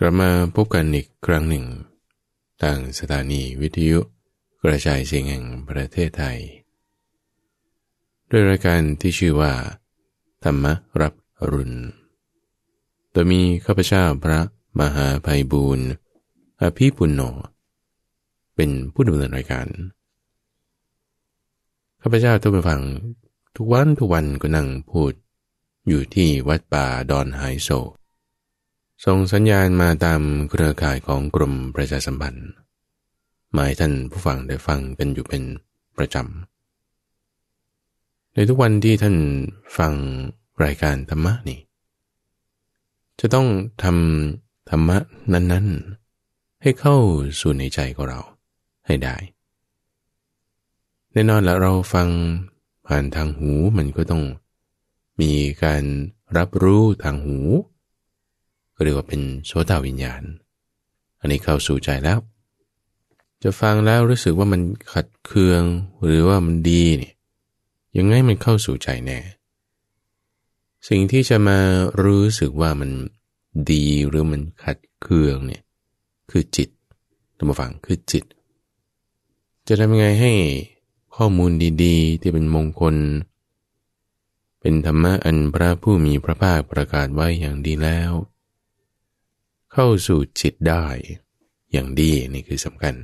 กลับมาพบกันอีกครั้งหนึ่งทางสถานีวิทยุกระจายเสียงแห่งประเทศไทย ด้วยรายการที่ชื่อว่า ธรรมรับรุณโดยมีข้าพเจ้าพระมหาภัยบูรณ์ อภิปุณโญเป็นผู้ดำเนินรายการ ข้าพเจ้าทุกไปฟังทุกวันทุกวันก็นั่งพูดอยู่ที่วัดป่าดอนไฮโซส่งสัญญาณมาตามเครือข่ายของกรมประชาสัมพันธ์หมายท่านผู้ฟังได้ฟังกันอยู่เป็นประจำในทุกวันที่ท่านฟังรายการธรรมะนี่จะต้องทำธรรมะนั้น ๆ ให้เข้าสู่ในใจของเราให้ได้แน่นอนละเราฟังผ่านทางหูมันก็ต้องมีการรับรู้ทางหูก็เรียกว่าเป็นโสตวิญญาณ อันนี้เข้าสู่ใจแล้ว จะฟังแล้วรู้สึกว่ามันขัดเคืองหรือว่ามันดีเนี่ย ยังไงมันเข้าสู่ใจแน่ สิ่งที่จะมารู้สึกว่ามันดีหรือมันขัดเคืองเนี่ย คือจิตตงมาฟังคือจิต จะทำยังไงให้ข้อมูลดี ๆ ที่เป็นมงคล เป็นธรรมะ อันพระผู้มีพระภาคประกาศไว้อย่างดีแล้วเข้าสู่จิตได้อย่างดี นี่คือสำคัญ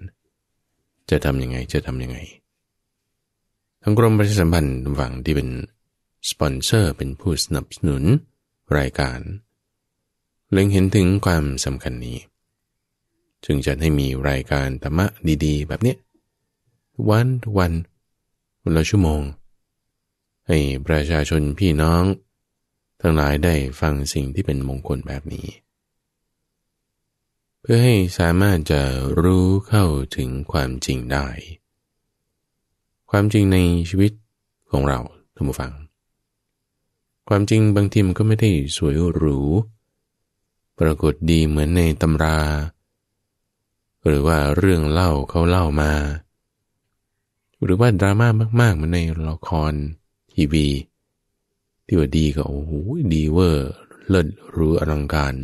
จะทำยังไงจะทำยังไงทางกรมประชาสัมพันธ์หวังที่เป็น สปอนเซอร์ เป็นผู้สนับสนุน รายการ เล็งเห็นถึงความสำคัญนี้ จึงจะให้มีรายการธรรมะดีๆ แบบเนี้ย วันทุกวันวันละชั่วโมง ให้ประชาชนพี่น้อง ทั้งหลายได้ฟังสิ่งที่เป็นมงคลแบบนี้เพื่อให้สามารถจะรู้เข้าถึงความจริงได้ ความจริงในชีวิตของเราท่านผู้ฟัง ความจริงบางทีมันก็ไม่ได้สวยหรู ปรากฏดีเหมือนในตำรา หรือว่าเรื่องเล่าเขาเล่ามา หรือว่าดราม่ามากๆมันในละครทีวี ที่ว่าดีก็โอ้โหดีเวอร์เลิศรู้อลังการ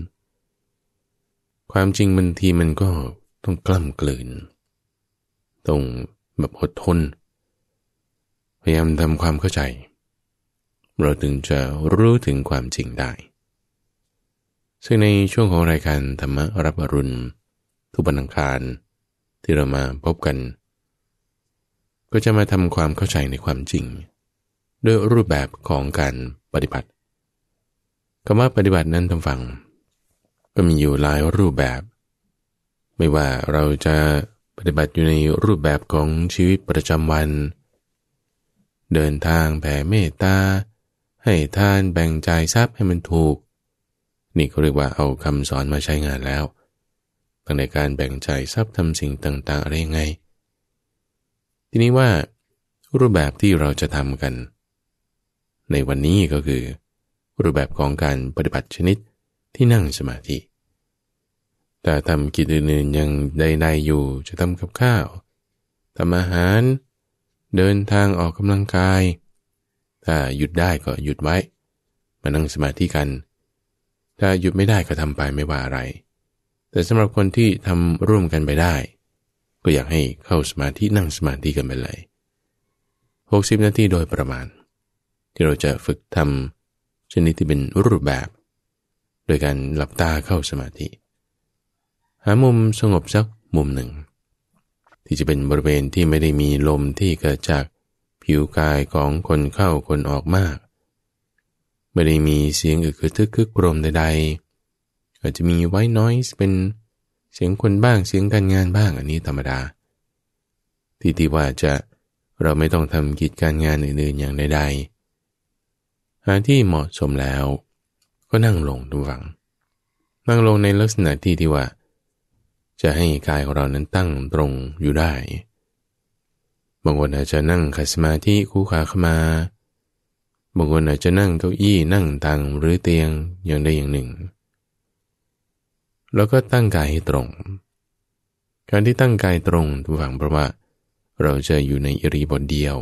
ความจริงบางทีมันก็ต้องกล้ำกลืนต้องแบบอดทนพยายามทำความเข้าใจ เราถึงจะรู้ถึงความจริงได้ ซึ่งในช่วงของรายการธรรมรับอรุณ ทุกบันังคารที่เรามาพบกัน ก็จะมาทำความเข้าใจในความจริง ด้วยรูปแบบของการปฏิบัติคำว่าปฏิบัตินั้นทำฟังก็มีอยู่หลายรูปแบบ ไม่ว่าเราจะปฏิบัติอยู่ในรูปแบบของชีวิตประจำวัน เดินทางแผ่เมตตา ให้ทานแบ่งใจทรัพย์ให้มันถูก นี่ก็เรียกว่าเอาคำสอนมาใช้งานแล้วตั้งแต่การแบ่งใจทรัพย์ทำสิ่งต่างๆอะไรยังไง ทีนี้ว่า รูปแบบที่เราจะทำกัน ในวันนี้ก็คือ รูปแบบของการปฏิบัติชนิดที่นั่งสมาธิถ้าทำกิจอื่นๆยังใดๆอยู่จะทำกับข้าวทำอาหาร เดินทางออกกำลังกาย ถ้าหยุดได้ก็หยุดไว้ มานั่งสมาธิกัน ถ้าหยุดไม่ได้ก็ทำไปไม่ว่าอะไร แต่สำหรับคนที่ทำร่วมกันไปได้ ก็อยากให้เข้าสมาธินั่งสมาธิกันไปเลย60นาทีโดยประมาณ ที่เราจะฝึกทำชนิดที่เป็นรูปแบบ โดยการหลับตาเข้าสมาธิามุมสงบสักมุมหนึ่ง ที่จะเป็นบริเวณที่ไม่ได้มีลมที่เกิดจากผิวกายของคนเข้าคนออกมาก ไม่ได้มีเสียงอึกทึกคึกกรมใดๆอาจจะมีไว้น้อยเป็นเสียงคนบ้างเสียงการงานบ้างอันนี้ธรรมดา ที่ที่ว่าจะเราไม่ต้องทำกิจการงานอื่นๆอย่างใด ๆ หาที่เหมาะสมแล้ว ก็นั่งลงดูฝังนั่งลงในลักษณะที่ที่ว่าจะให้กายของเรานั้นตั้งตรงอยู่ได้บางคนอาจจะนั่งขัดสมาธิคู่ขาขมาบางคนอาจจะนั่งเก้าอี้นั่งตังหรือเตียงอย่างใดอย่างหนึ่ง แล้วก็ตั้งกายให้ตรง การที่ตั้งกายตรงทุกฝังเพราะว่าเราจะอยู่ในอิริบทเดียว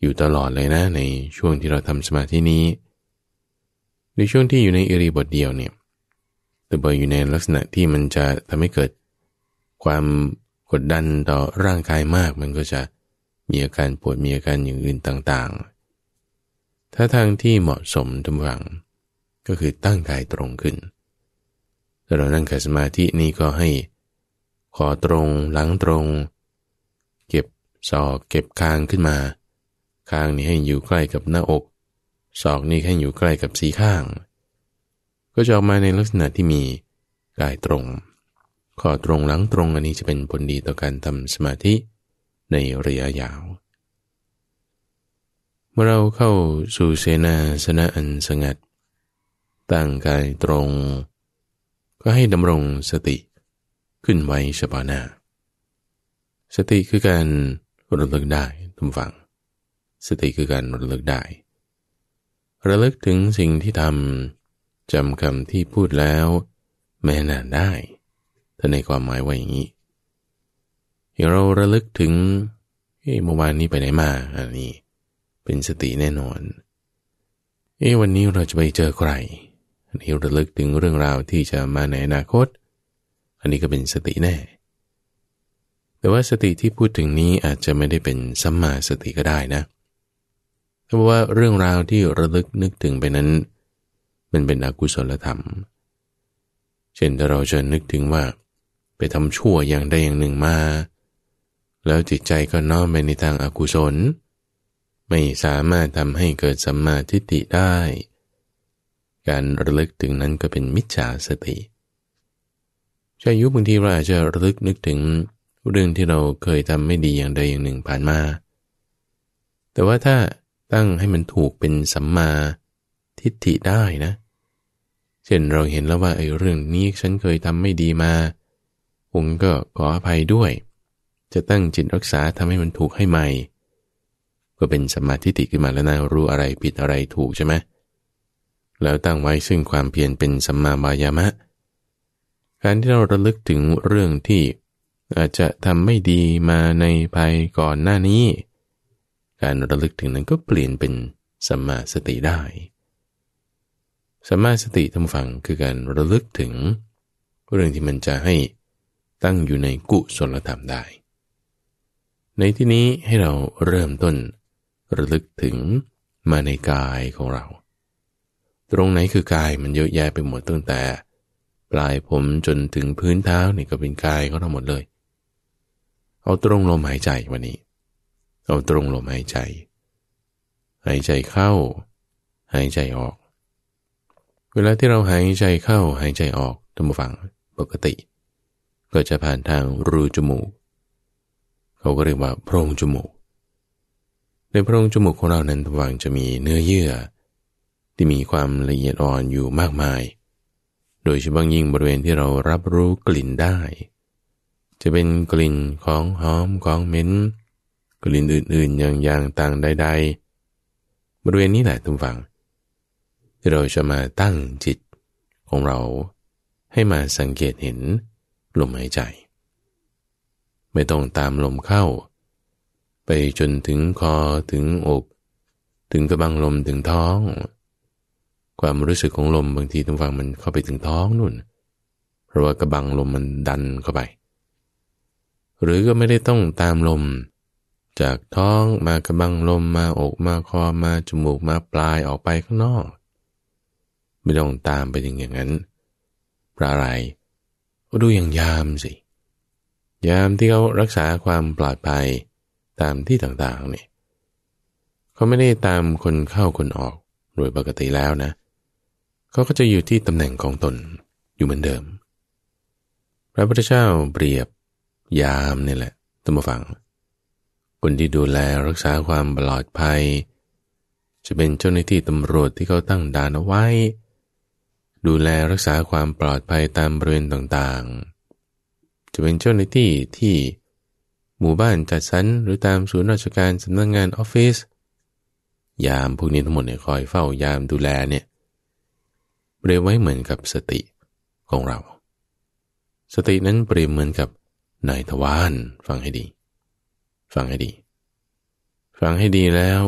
อยู่ตลอดเลยนะในช่วงที่เราทำสมาธินี้ ในช่วงที่อยู่ในอิริบทเดียวเนี่ยัวเบร์อยู่ในลักษณะที่มันจะทำให้เกิดความกดดันต่อร่างกายมากมันก็จะมีอาการปวดมีอาการอย่างอื่นต่างๆ ถ้าทางที่เหมาะสมทุกฝังก็คือตั้งกายตรงขึ้นถ้าเรานั่งขัดสมาธินี่ก็ให้คอตรงหลังตรง เก็บศอกเก็บคางขึ้นมาคางนี่ให้อยู่ใกล้กับหน้าอก ศอกนี่ให้อยู่ใกล้กับสีข้างก็จะออกมาในลักษณะที่มีกายตรงข้อตรงหลังตรง อันนี้จะเป็นผลดีต่อการทำสมาธิในระยะยาว เมื่อเราเข้าสู่เสนาสนะอันสงัด ตั้งกายตรง ก็ให้ดำรงสติขึ้นไว้เฉพาะหน้า สติคือการระลึกได้ทุกฝัง สติคือการระลึกได้ ระลึกถึงสิ่งที่ทำจำคำที่พูดแล้วแม่นานได้ท่านในความหมายว่าอย่างนี้เราระลึกถึง เมื่อวานนี้ไปไหนมา อันนี้ เป็นสติแน่นอน เอ้วันนี้เราจะไปเจอใครอันนี้ระลึกถึงเรื่องราวที่จะมาในอนาคต อันนี้ก็เป็นสติแน่ แต่ว่าสติที่พูดถึงนี้อาจจะไม่ได้เป็นสัมมาสติก็ได้นะ เพราะว่าเรื่องราวที่ระลึกนึกถึงไปนั้นมันเป็นอกุศลธรรม เช่นถ้าเราจะนึกถึงว่าไปทำชั่วอย่างใดอย่างหนึ่งมา แล้วจิตใจก็น้อมไป ในทางอากุศล ไม่สามารถทำให้เกิดสัมมาทิฏฐิได้ การระลึกถึงนั้นก็เป็นมิจฉาสติใช่ยุบางทีเราอาจจะระลึกนึกถึงเรื่องที่เราเคยทำไม่ดีอย่างใดอย่างหนึ่งผ่านมาแต่ว่าถ้าตั้งให้มันถูกเป็นสัมมาทิฏฐิได้นะเช่นเราเห็นแล้วว่าไอ้เรื่องนี้ฉันเคยทำไม่ดีมา ผมก็ขออภัยด้วย จะตั้งจิตรักษาทำให้มันถูกให้ใหม่ ก็เป็นสมาธิติขึ้นมาแล้วนะรู้อะไรผิดอะไรถูกใช่ไหมแล้วตั้งไว้ซึ่งความเพียรเป็นสัมมาบายามะ การที่เราระลึกถึงเรื่องที่อาจจะทำไม่ดีมาในภายก่อนหน้านี้ การระลึกถึงนั้นก็เปลี่ยนเป็นสัมมาสติได้สมาสติทำฝังคือการระลึกถึงเรื่องที่มันจะให้ตั้งอยู่ในกุศลธรรมได้ ในที่นี้ให้เราเริ่มต้นระลึกถึงมาในกายของเรา ตรงไหนคือกายมันเยอะแยะไปหมดตั้งแต่ ปลายผมจนถึงพื้นเท้านี่ก็เป็นกายเขาทั้งหมดเลย เอาตรงลมหายใจวันนี้เอาตรงลมหายใจหายใจเข้าหายใจออกเวลาที่เราหายใจเข้าหายใจออกท่านผู้ฟังปกติก็จะผ่านทางรูจมูกเขาก็เรียกว่าโพรงจมูกในโพรงจมูกของเรานั้นท่านฟังจะมีเนื้อเยื่อ ที่มีความละเอียดอ่อนอยู่มากมาย โดยเฉพาะยิ่งบริเวณที่เรารับรู้กลิ่นได้ จะเป็นกลิ่นของหอมของเหม็นกลิ่นอื่นๆอย่างๆต่างใดๆบริเวณนี้แหละทุกฝังที่เราจะมาตั้งจิตของเราให้มาสังเกตเห็นลมหายใจ ไม่ต้องตามลมเข้า ไปจนถึงคอถึงอก ถึงกระบังลมถึงท้อง ความรู้สึกของลมบางทีทุกฟังมันเข้าไปถึงท้องนู่น เพราะว่ากระบังลมมันดันเข้าไป หรือก็ไม่ได้ต้องตามลม จากท้องมากระบังลมมาอกมาคอมาจมูกมาปลายออกไปข้างนอกไม่ต้องตามไปถึงอย่างนั้นปราะอะไรก็ดูอย่างยามสิ ยามที่เขารักษาความปลอดภัยตามที่ต่างๆเนี่ย เขาไม่ได้ตามคนเข้าคนออกโดยปกติแล้วนะ เขาก็จะอยู่ที่ตำแหน่งของตนอยู่เหมือนเดิม พระพุทธเจ้าเปรียบ ยามนี่แหละตั้งมาฟัง คนที่ดูแลรักษาความปลอดภัย จะเป็นเจ้าหน้าที่ตำรวจที่เขาตั้งด่านเอาไว้ดูแลรักษาความปลอดภัยตามบริเวณต่างๆจะเป็นเจ้าหน้าที่ที่หมู่บ้านจัดสรรหรือตามศูนย์ราชการสำนักงงานออฟฟิศยามพวกนี้ทั้งหมดเนี่ยคอยเฝ้ายามดูแลเนี่ยเปรียบไว้เหมือนกับสติของเรา สตินั้นเปรียบเหมือนกับนายทวารฟังให้ดี ฟังให้ดี ฟังให้ดีแล้ว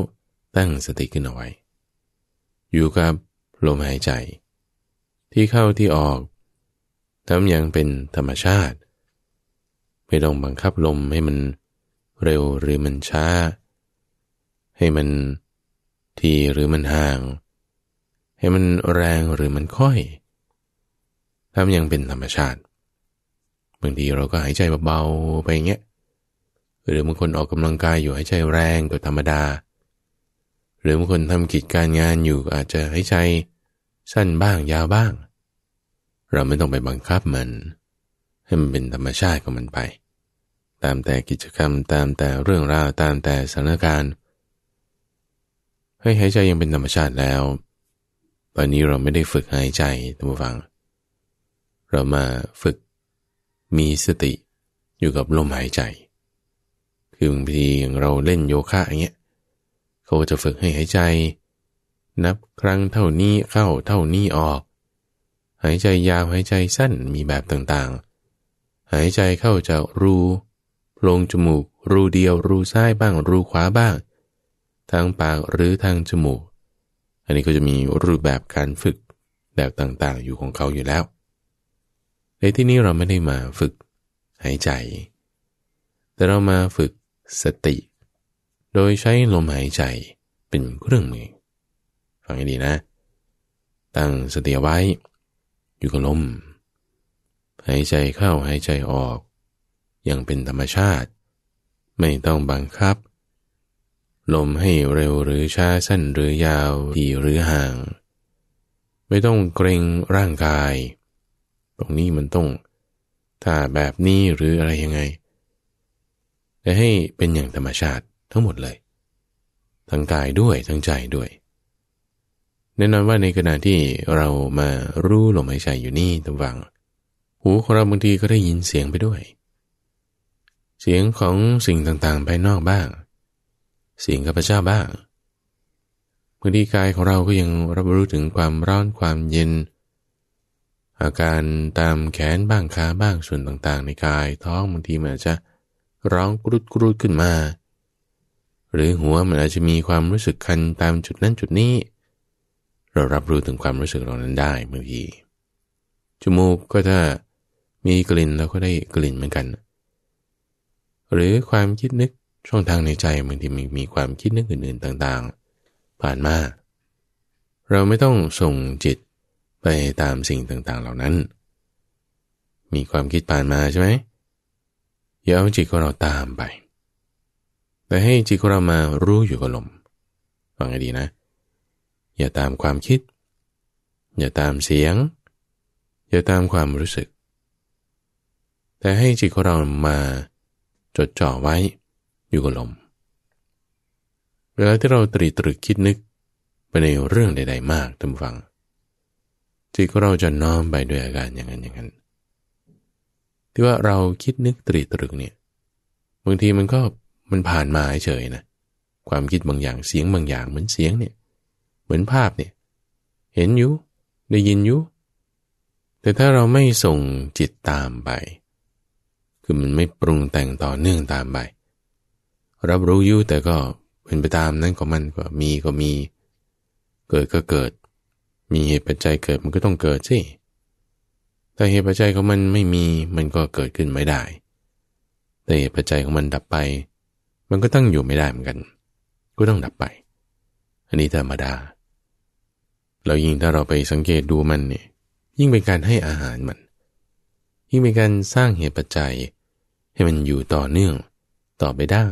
ตั้งสติขึ้นเอาไว้ อยู่กับลมหายใจที่เข้าที่ออกทำอย่างเป็นธรรมชาติ ไม่ต้องบังคับลมให้มันเร็วหรือมันช้า ให้มันทีหรือมันห่าง ให้มันแรงหรือมันค่อยทำอย่างเป็นธรรมชาติบางทีเราก็หายใจเบาๆไปอย่างเงี้ยหรือบางคนออกกำลังกายอยู่หายใจแรงก็ธรรมดา หรือบางคนทำกิจการงานอยู่อาจจะหายใจสั้นบ้างยาวบ้าง เราไม่ต้องไปบังคับมัน ให้มันเป็นธรรมชาติของมันไป ตามแต่กิจกรรมตามแต่เรื่องราวตามแต่สถานการณ์ให้หายใจยังเป็นธรรมชาติแล้วตอนนี้เราไม่ได้ฝึกหายใจท่านผู้ฟัง เรามาฝึกมีสติอยู่กับลมหายใจ คือบางทีเราเล่นโยคะอย่างเงี้ยเขาจะฝึกให้หายใจนับครั้งเท่านี้เข้าเท่านี้ออก หายใจยาวหายใจสั้นมีแบบต่างๆ หายใจเข้าจะรูลงจมูกรูเดียวรูซ้ายบ้าง รูขวาบ้าง ทางปากหรือทางจมูก อันนี้ก็จะมีรูปแบบการฝึกแบบต่างๆอยู่ของเขาอยู่แล้วในที่นี้เราไม่ได้มาฝึก หายใจ แต่เรามาฝึกสติ โดยใช้ลมหายใจเป็นเครื่องมือฟังให้ดีนะ ตั้งสติไว้ อยู่กับลม หายใจเข้าหายใจออก อย่างเป็นธรรมชาติ ไม่ต้องบังคับ ลมให้เร็วหรือช้าสั้นหรือยาวดีหรือห่าง ไม่ต้องเกรงร่างกาย ตรงนี้มันต้อง ถ้าแบบนี้หรืออะไรยังไง แต่ให้เป็นอย่างธรรมชาติทั้งหมดเลย ทั้งกายด้วยทั้งใจด้วยแน่นอนว่าในขณะที่เรามารู้ลมหายใจอยู่นี่ตงวัง หูของเราบางทีก็ได้ยินเสียงไปด้วย เสียงของสิ่งต่างๆ ภายนอกบ้าง เสียงกัาพเจ้าบ้างบางทีกายของเราก็ยังรับรู้ถึงความร้อนความเย็น อาการตามแขนบ้างขาบ้างส่วนต่างๆ ในกาย ท้องบางทีมันอาจจะร้องกรุดกรุดขึ้นมา หรือหัวมันอาจจะมีความรู้สึกคันตามจุดนั้นจุดนี้เรารับรู้ถึงความรู้สึกเหล่านั้นได้บางทีจมูกก็ถ้ามีกลิ่นเราก็ได้กลิ่นเหมือนกันหรือความคิดนึกช่องทางในใจบางทีมีมีความคิดนึกอื่นๆต่างๆ ผ่านมา เราไม่ต้องส่งจิตไปตามสิ่งต่างๆเหล่านั้น มีความคิดผ่านมาใช่ไหมอย่าเอาจิตของเราตามไป แต่ให้จิตของเรามารู้อยู่กับลมฟังให้ดีนะเอย่าตามความคิด อย่าตามเสียง อย่าตามความรู้สึก แต่ให้จิตของเรามาจดจ่อไว้อยู่กับลม เวลาที่เราตรีตรึกคิดนึกไปในเรื่องใดๆมากท่านฟัง จิตของเราจะน้อมไปด้วยอาการอย่างนั้นอย่างนั้นที่ว่าเราคิดนึกตรีตรึกเนี่ย บางทีมันก็มันผ่านมาเฉยนะ ความคิดบางอย่างเสียงบางอย่างเหมือนเสียงเนี่ยมือนภาพเนี่ยเห็นอยู่ ได้ยินอยู่ แต่ถ้าเราไม่ส่งจิตตามไป คือมันไม่ปรุงแต่งต่อเนื่องตามไป รับรู้อยู่แต่ก็เป็นไปตามนั้นของมันก็มีก็มี เกิดก็เกิด มีเหตุปัจจัยเกิดมันก็ต้องเกิดสิแต่เหตุปัจจัยของมันไม่มีมันก็เกิดขึ้นไม่ได้ แต่เหตุปัจจัยของมันดับไป มันก็ตั้งอยู่ไม่ได้เหมือนกัน ก็ต้องดับไป อันนี้ธรรมดาเรายิ่งถ้าเราไปสังเกตดูมันเนี่ย ยิ่งเป็นการให้อาหารมัน ยิ่งเป็นการสร้างเหตุปัจจัยให้มันอยู่ต่อเนื่องต่อไปได้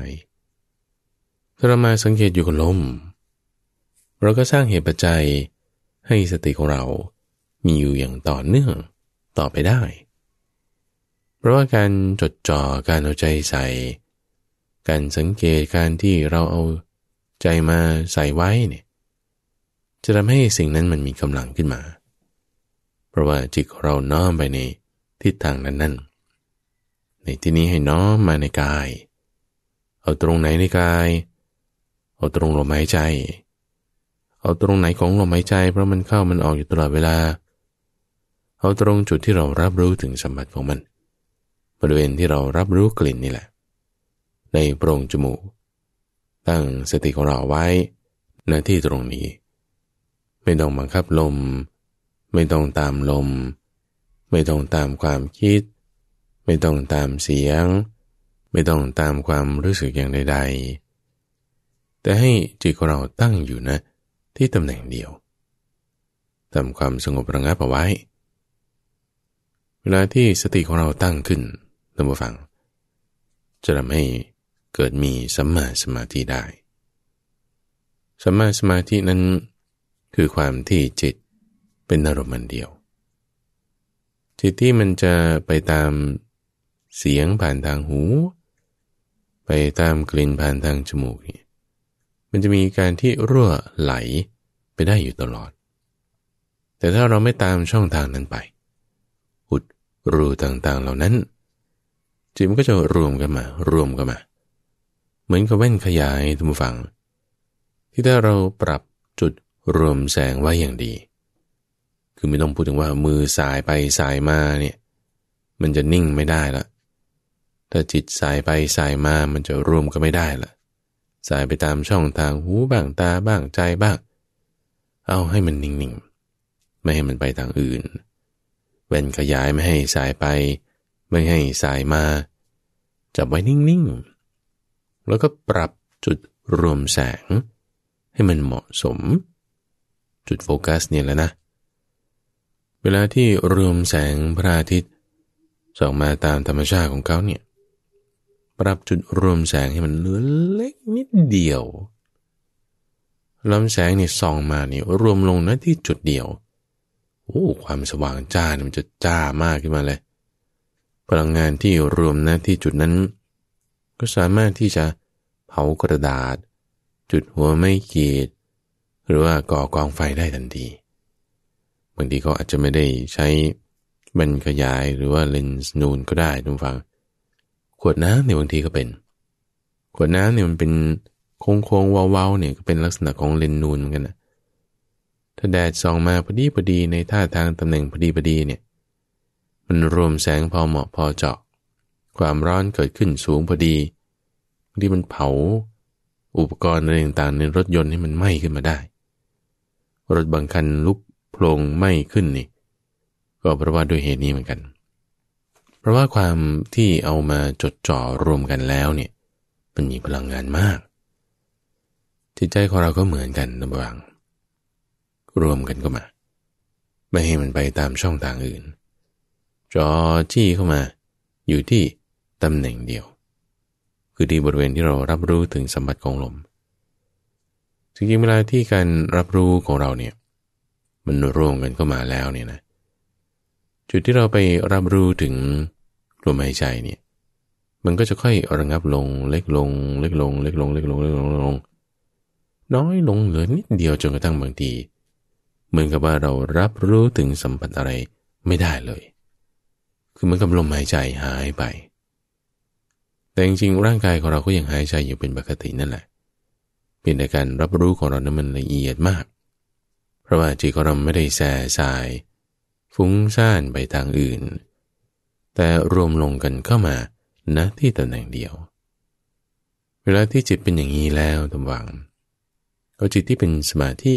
ถ้าเรามาสังเกตอยู่กับลมเราก็สร้างเหตุปัจจัยให้สติของเรามีอยู่อย่างต่อเนื่องต่อไปได้ เพราะว่าการจดจ่อการเอาใจใส่ การสังเกตการที่เราเอาใจมาใส่ไว้เนี่ยจะทำให้สิ่งนั้นมันมีกำลังขึ้นมา เพราะว่าจิตเราน้อมไปในทิศทางนั้นนั่นในที่นี้ให้น้อมมาในกาย เอาตรงไหนในกาย เอาตรงลมหายใจ เอาตรงไหนของลมหายใจ เพราะมันเข้ามันออกอยู่ตลอดเวลา เอาตรงจุดที่เรารับรู้ถึงสมบัติของมัน บริเวณที่เรารับรู้กลิ่นนี่แหละ ในโพรงจมูก ตั้งสติของเราไว้ในที่ตรงนี้ไม่ต้องบังคับลม ไม่ต้องตามลม ไม่ต้องตามความคิด ไม่ต้องตามเสียง ไม่ต้องตามความรู้สึกอย่างใดๆแต่ให้จิตของเราตั้งอยู่นะ ที่ตำแหน่งเดียวทำความสงบระงับเอาไว้ เวลาที่สติของเราตั้งขึ้นตั้งฟังจะทำให้เกิดมีสัมมาสมาธิได้สัมมาสมาธินั้นคือความที่จิตเป็นอารมณ์เดียว จิตที่มันจะไปตามเสียงผ่านทางหู ไปตามกลิ่นผ่านทางจมูกนี่มันจะมีการที่ รั่วไหลไปได้อยู่ตลอด แต่ถ้าเราไม่ตามช่องทางนั้นไป อุดรูต่างๆเหล่านั้น จิตมันก็จะรวมกันมา รวมกันมา เหมือนกับแว่นขยายทุกฝั่งที่ถ้าเราปรับจุดรวมแสงไว้อย่างดี คือไม่ต้องพูดถึงว่ามือสายไปสายมาเนี่ย มันจะนิ่งไม่ได้ละ ถ้าจิตสายไปสายมา มันจะรวมก็ไม่ได้ละ สายไปตามช่องทางหูบ้างตาบ้างใจบ้าง เอาให้มันนิ่งๆ ไม่ให้มันไปทางอื่น เว้นขยายไม่ให้สายไป ไม่ให้สายมาจับไว้นิ่งๆ แล้วก็ปรับจุดรวมแสง ให้มันเหมาะสมจุดโฟกัสเนี่ยแหละนะ เวลาที่รวมแสงพระอาทิตย์ส่องมาตามธรรมชาติของเขาเนี่ย ปรับจุดรวมแสงให้มันเล็กนิดเดียวลำแสงเนี่ยส่องมาเนี่ยรวมลงนะที่จุดเดียว โอ้ ความสว่างจ้ามันจะจ้ามากขึ้นมาเลย พลังงานที่รวมนะที่จุดนั้น ก็สามารถที่จะเผากระดาษ จุดหัวไม่ขีดหรือว่าก่อกองไฟได้ทันทีบางทีเขาอาจจะไม่ได้ใช้บันขยายหรือว่าเลนส์นูนก็ได้ทุกฟัง ขวดน้ำเนี่ยบางทีก็เป็น ขวดน้ำเนี่ยมันเป็นโค้งโค้งเว้าๆเนี่ยก็เป็นลักษณะของเลนส์นูนเหมือนกันนะถ้าแดดส่องมาพอดีพอดีในท่าทางตำแหน่งพอดีพอดีเนี่ยมันรวมแสงพอเหมาะพอเจาะ ความร้อนเกิดขึ้นสูงพอดี ที่มันเผา อุปกรณ์อะไรต่างๆ ในรถยนต์ให้มันไหม้ขึ้นมาได้รถบางคันลุกโพลงไม่ขึ้นนี่ ก็เพราะว่าด้วยเหตุนี้เหมือนกัน เพราะว่าความที่เอามาจดจ่อรวมกันแล้วเนี่ยมันมีพลังงานมาก จิตใจของเราก็เหมือนกันนะบาง รวมกันก็มา ไม่ให้มันไปตามช่องทางอื่น จอจี้เข้ามา อยู่ที่ตำแหน่งเดียว คือที่บริเวณที่เรารับรู้ถึงสมบัติของลมจริงๆเวลาที่การรับรู้ของเราเนี่ยมันรวมกันเข้ามาแล้วเนี่ยนะจุดที่เราไปรับรู้ถึงลมหายใจเนี่ยมันก็จะค่อยระงับลงเล็กลงเล็กลง เล็กลง เล็กลงเล็กลงลง น้อยลงเหลือนิดเดียวจนกระทั่งบางทีเหมือนกับว่าเรารับรู้ถึงสัมผัสอะไรไม่ได้เลย คือเหมือนกับลมหายใจหายไป แต่จริงๆร่างกายของเราก็ยังหายใจอยู่เป็นปกตินั่นแหละเป็นในการรับรู้ของเรานั้นมันละเอียดมาก เพราะว่าจิตของเราไม่ได้แส่สายฟุ้งซ่านไปทางอื่น แต่รวมลงกันเข้ามาณนะที่ตำแหน่งเดียว เวลาที่จิตเป็นอย่างนี้แล้วตำหวังเอาจิตที่เป็นสมาธิ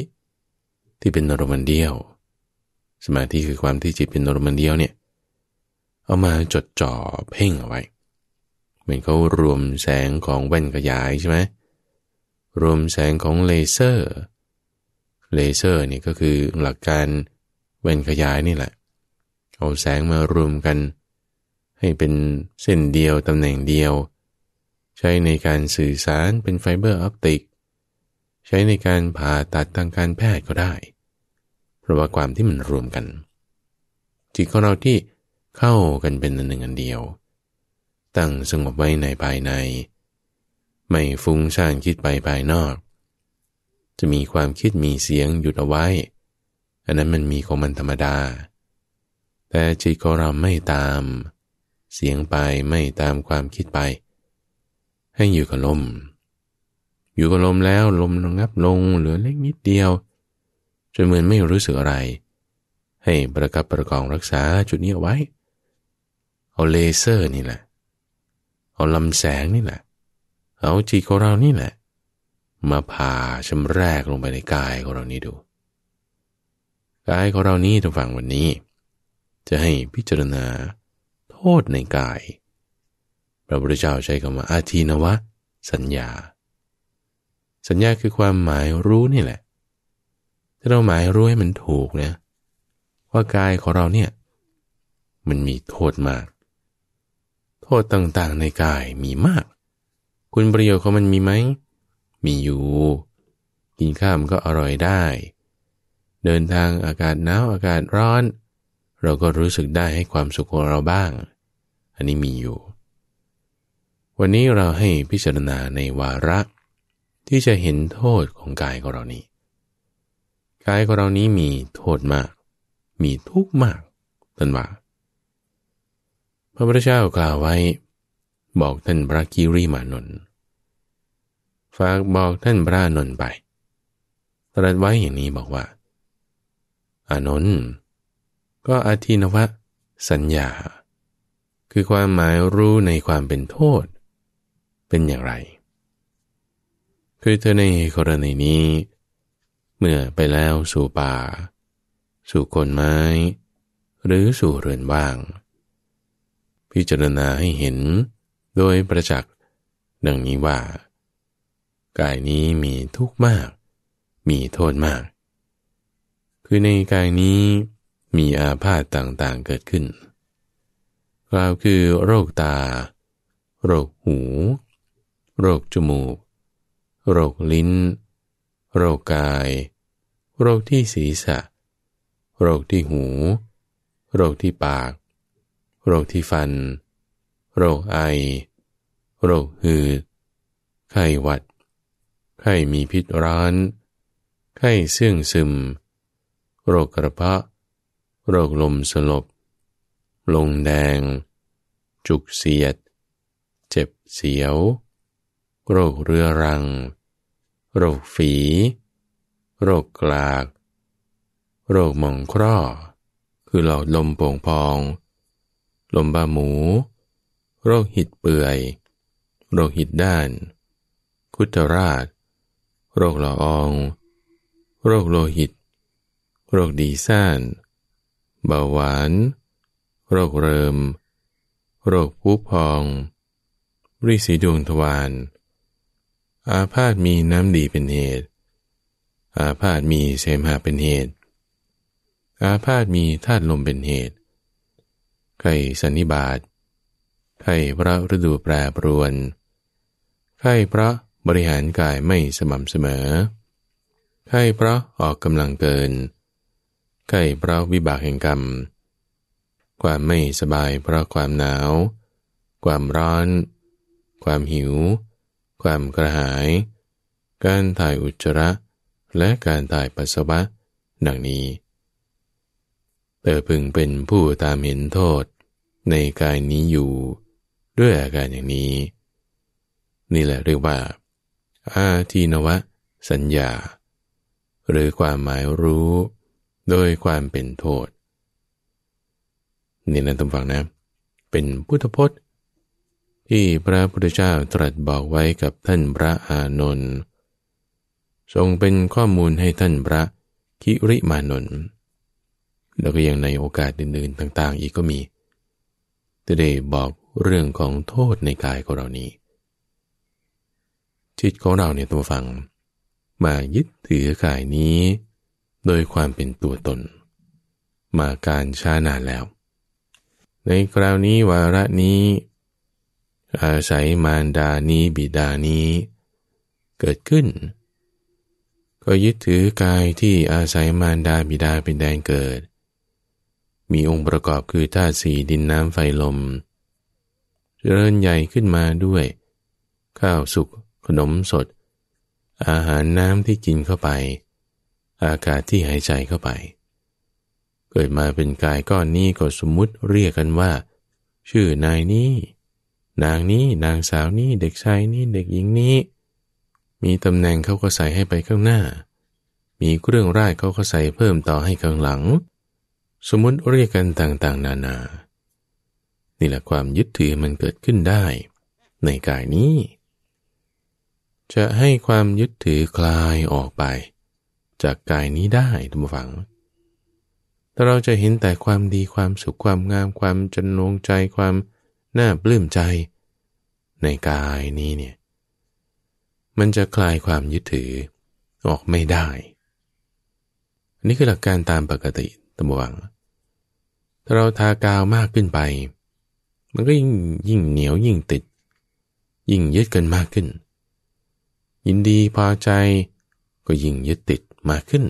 ที่เป็นอารมณ์เดียว สมาธิคือความที่จิตเป็นอารมณ์เดียวเนี่ยเอามาจดจ่อเพ่งเอาไว้เหมือนเขารวมแสงของแว่นขยายใช่ไหมเรวมแสงของเลเซอร์ เลเซอร์นี่ก็คือหลักการแว่นขยายนี่แหละ เอาแสงมารวมกัน ให้เป็นเส้นเดียวตำแหน่งเดียว ใช้ในการสื่อสารเป็นไฟเบอร์ออปติกใช้ในการผ่าตัดทางการแพทย์ก็ได้ เพราะว่าความที่มันรวมกันจิตของเราที่เข้ากันเป็นอันหนึ่งอันเดียว ตั้งสงบไว้ในภายในไม่ฟุ้งซ่านคิดไปภายนอก จะมีความคิดมีเสียงหยุดเอาไว้ อันนั้นมันมีของมันธรรมดา แต่จิตของเราไม่ตาม เสียงไปไม่ตามความคิดไป ให้อยู่กับลม อยู่กับลมแล้วลมระงับลงเหลือเล็กนิดเดียวจนเหมือนไม่รู้สึกอะไร ให้ประกับประกองรักษาจุดนี้เอาไว้ เอาเลเซอร์นี่แหละ เอาลำแสงนี่แหละเอาจิตของเรานี่แหละมาผ่าชำแรกลงไปในกายของเรานี้ดูกายของเรานี้ทุกฝั่งวันนี้ จะให้พิจารณาโทษในกายพระพุทธเจ้าใช้คำว่าอาทีนวะ สัญญา สัญญาคือความหมายรู้นี่แหละ ถ้าเราหมายรู้ให้มันถูกนะว่ากายของเราเนี่ยมันมีโทษมาก โทษต่างๆในกายมีมากคุณประโยชน์ของมันมีไหมมีอยู่ กินข้ามก็อร่อยได้ เดินทางอากาศหนาวอากาศร้อน เราก็รู้สึกได้ให้ความสุขของเราบ้าง อันนี้มีอยู่ วันนี้เราให้พิจารณาในวาระ ที่จะเห็นโทษของกายของเรานี้ กายของเรานี้มีโทษมาก มีทุกข์มาก ตนว่า พระพุทธเจ้ากล่าวไว้บอกท่าน พระกิริมานนท์ฝากบอกท่าน พระนนท์ไป ตรัสไว้อย่างนี้บอกว่าอานนท์ก็อาทินวะสัญญา คือความหมายรู้ในความเป็นโทษ เป็นอย่างไรคือเธอในกรณีนี้ เมื่อไปแล้วสู่ป่า สู่คนไม้ หรือสู่เรือนว่าง พิจารณาให้เห็นโดยประจักษ์ดังนี้ว่า กายนี้มีทุกข์มาก มีโทษมาก คือในกายนี้มีอาพาธต่างๆเกิดขึ้น กล่าวคือโรคตา โรคหู โรคจมูก โรคลิ้น โรคกาย โรคที่ศีรษะ โรคที่หู โรคที่ปาก โรคที่ฟันโโรคไอ โรคหืด ไข้หวัด ไข้มีพิษร้าน ไข้เสื่องซึม โรคกระเพาะ โรคลมสลบ ลงแดง จุกเสียด เจ็บเสียว โรคเรื้อรัง โรคฝี โรคกลาก โรคมองคร่อ คือหลอดลมโป่งพอง ลมบ้าหมูโรคหิดเปื่อย โรคหิดด้าน คุตราช โรคละออง โรคโลหิต โรคดีซ่าน เบาหวาน โรคเริม โรคผู้พองริสีดวงทวารอาพาธมีน้ำดีเป็นเหตุ อาพาธมีเสมหะเป็นเหตุ อาพาธมีธาตุลมเป็นเหตุ ไข้สันนิบาตไข้พระฤดูแปรปรวน ไข้พระบริหารกายไม่สม่ำเสมอ ไข้พระออกกำลังเกินไข้พระวิบากแห่งกรรม ความไม่สบายเพราะความหนาว ความร้อน ความหิว ความกระหาย การถ่ายอุจจาระ และการถ่ายปัสสาวะ ดังนี้เธอพึงเป็นผู้ตามเห็นโทษ ในกายนี้อยู่ด้วยอาการอย่างนี้ นี่แหละเรียกว่าอาทีนวะสัญญา หรือความหมายรู้ โดยความเป็นโทษ นี่นะทุกฝังนะ เป็นพุทธพจน์ที่พระพุทธเจ้าตรัสบอกไว้กับท่านพระอานนท์ทรงเป็นข้อมูลให้ท่านพระ คิริมานนท์แล้วก็ยังในโอกาสอื่นๆต่างๆอีกก็มีจะได้บอกเรื่องของโทษในกายของเรานี้จิตของเราเนี่ยตัวฟัง มายึดถือกายนี้ โดยความเป็นตัวตน มาการช้านานแล้ว ในคราวนี้วาระนี้ อาศัยมารดา นี้ บิดานี้ เกิดขึ้น ก็ยึดถือกายที่อาศัยมารดาบิดาเป็นแดนเกิด มีองค์ประกอบคือธาตุสีดินน้ำไฟลมเเจริญใหญ่ขึ้นมาด้วย ข้าวสุกขนมสด อาหารน้ำที่กินเข้าไป อากาศที่หายใจเข้าไป เกิดมาเป็นกายก้อนนี้ก็สมมุติเรียกกันว่า ชื่อนายนี้ นางนี้นางสาวนี้เด็กชายนี้เด็กหญิงนี้ มีตำแหน่งเขาก็ใส่ให้ไปข้างหน้า มีเครื่องราชเขาก็ใส่ เพิ่มต่อให้ข้างหลัง สมมติเรียกกันต่างๆ นานานานี่แหละความยึดถือมันเกิดขึ้นได้ ในกายนี้ จะให้ความยึดถือคลายออกไปจากกายนี้ได้ทุกฝัง ถ้าเราจะเห็นแต่ความดีความสุขความงาม ความจนงใจความน่าปลื้มใจ ในกายนี้เนี่ย มันจะคลายความยึดถือออกไม่ได้ นี่คือหลักการตามปกติตมวังถ้าเราทากาวมากขึ้นไปมันก็ยิ่งยิ่งเหนียวยิ่งติด ยิ่งยึดกันมากขึ้น ยินดีพอใจก็ยิ่งยึดติดมากขึ้น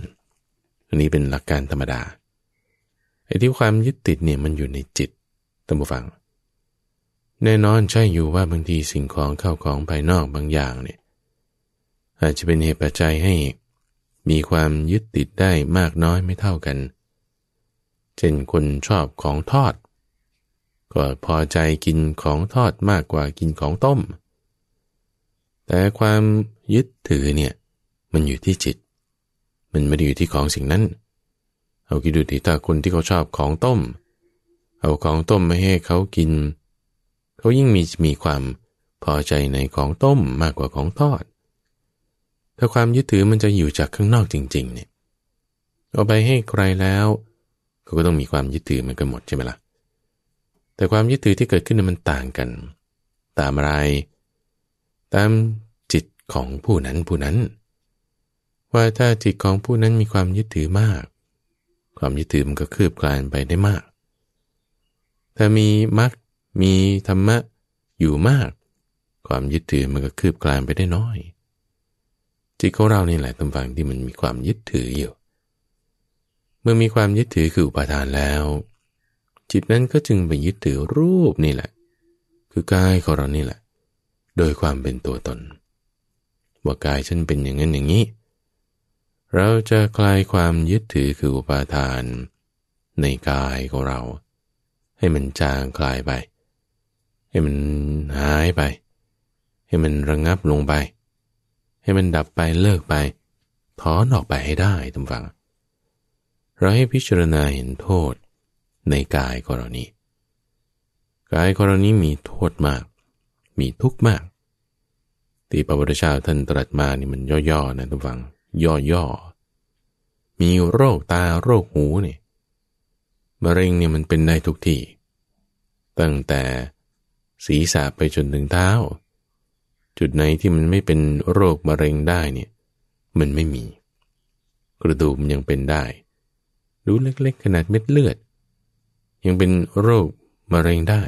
อันนี้เป็นหลักการธรรมดาไอ้ที่ความยึดติดเนี่ยมันอยู่ในจิตตั้มบุฟัง แน่นอนใช่อยู่ว่า บางทีสิ่งของเข้าของภายนอกบางอย่างเนี่ย อาจจะเป็นเหตุปัจจัยให้มีความยึดติดได้มากน้อยไม่เท่ากันเช่นคนชอบของทอดก็พอใจกินของทอดมากกว่ากินของต้ม แต่ความยึดถือเนี่ยมันอยู่ที่จิต มันไม่ได้อยู่ที่ของสิ่งนั้น เอาคิดดูดิถ้าคนที่เขาชอบของต้ม เอาของต้มมาให้เขากิน เขายิ่งมีมีความพอใจในของต้มมากกว่าของทอด ถ้าความยึดถือมันจะอยู่จากข้างนอกจริง ๆ เนี่ยเอาไปให้ใครแล้ว เขาก็ต้องมีความยึดถือมันกันหมดใช่ไหมละ่ะแต่ความยึดถือที่เกิดขึ้นมันต่างกัน ตามอะไร ตามจิตของผู้นั้นผู้นั้น ว่าถ้าจิตของผู้นั้นมีความยึดถือมาก ความยึดถือมันก็คืบคลานไปได้มาก ถ้ามีมรรคมีธรรมะอยู่มาก ความยึดถือมันก็คืบคลานไปได้น้อย จิตของเรานี่แหละตำฝังที่มันมีความยึดถืออยู่ เมื่อมีความยึดถือคืออุปาทานแล้วจิตนั้นก็จึงไปยึดถือรูปนี่แหละ คือกายของเรานี่แหละ โดยความเป็นตัวตนว่ากายฉันเป็นอย่างนั้นอย่างนี้ เราจะคลายความยึดถือคืออุปาทาน ในกายของเรา ให้มันจางคลายไป ให้มันหายไป ให้มันระงงับลงไป ให้มันดับไปเลิกไปถอนออกไปให้ได้ทุกฝังเราให้พิจารณาเห็นโทษในกายกรณีกายกรณีมีโทษมาก มีทุกข์มากที่พระพุทธเจ้าท่านตรัสมานี่มันย่อๆนะทุกฝังย่อๆ มีโรคตาโรคหูนี่มะเร็งเนี่ยมันเป็นได้ทุกที่ ตั้งแต่ศีรษะไปจนถึงเท้า จุดไหนที่มันไม่เป็นโรคมะเร็งได้เนี่ย มันไม่มี กระดูกมันยังเป็นได้ดูเล็กๆขนาดเม็ดเลือดยังเป็นโรคมะเร็งได้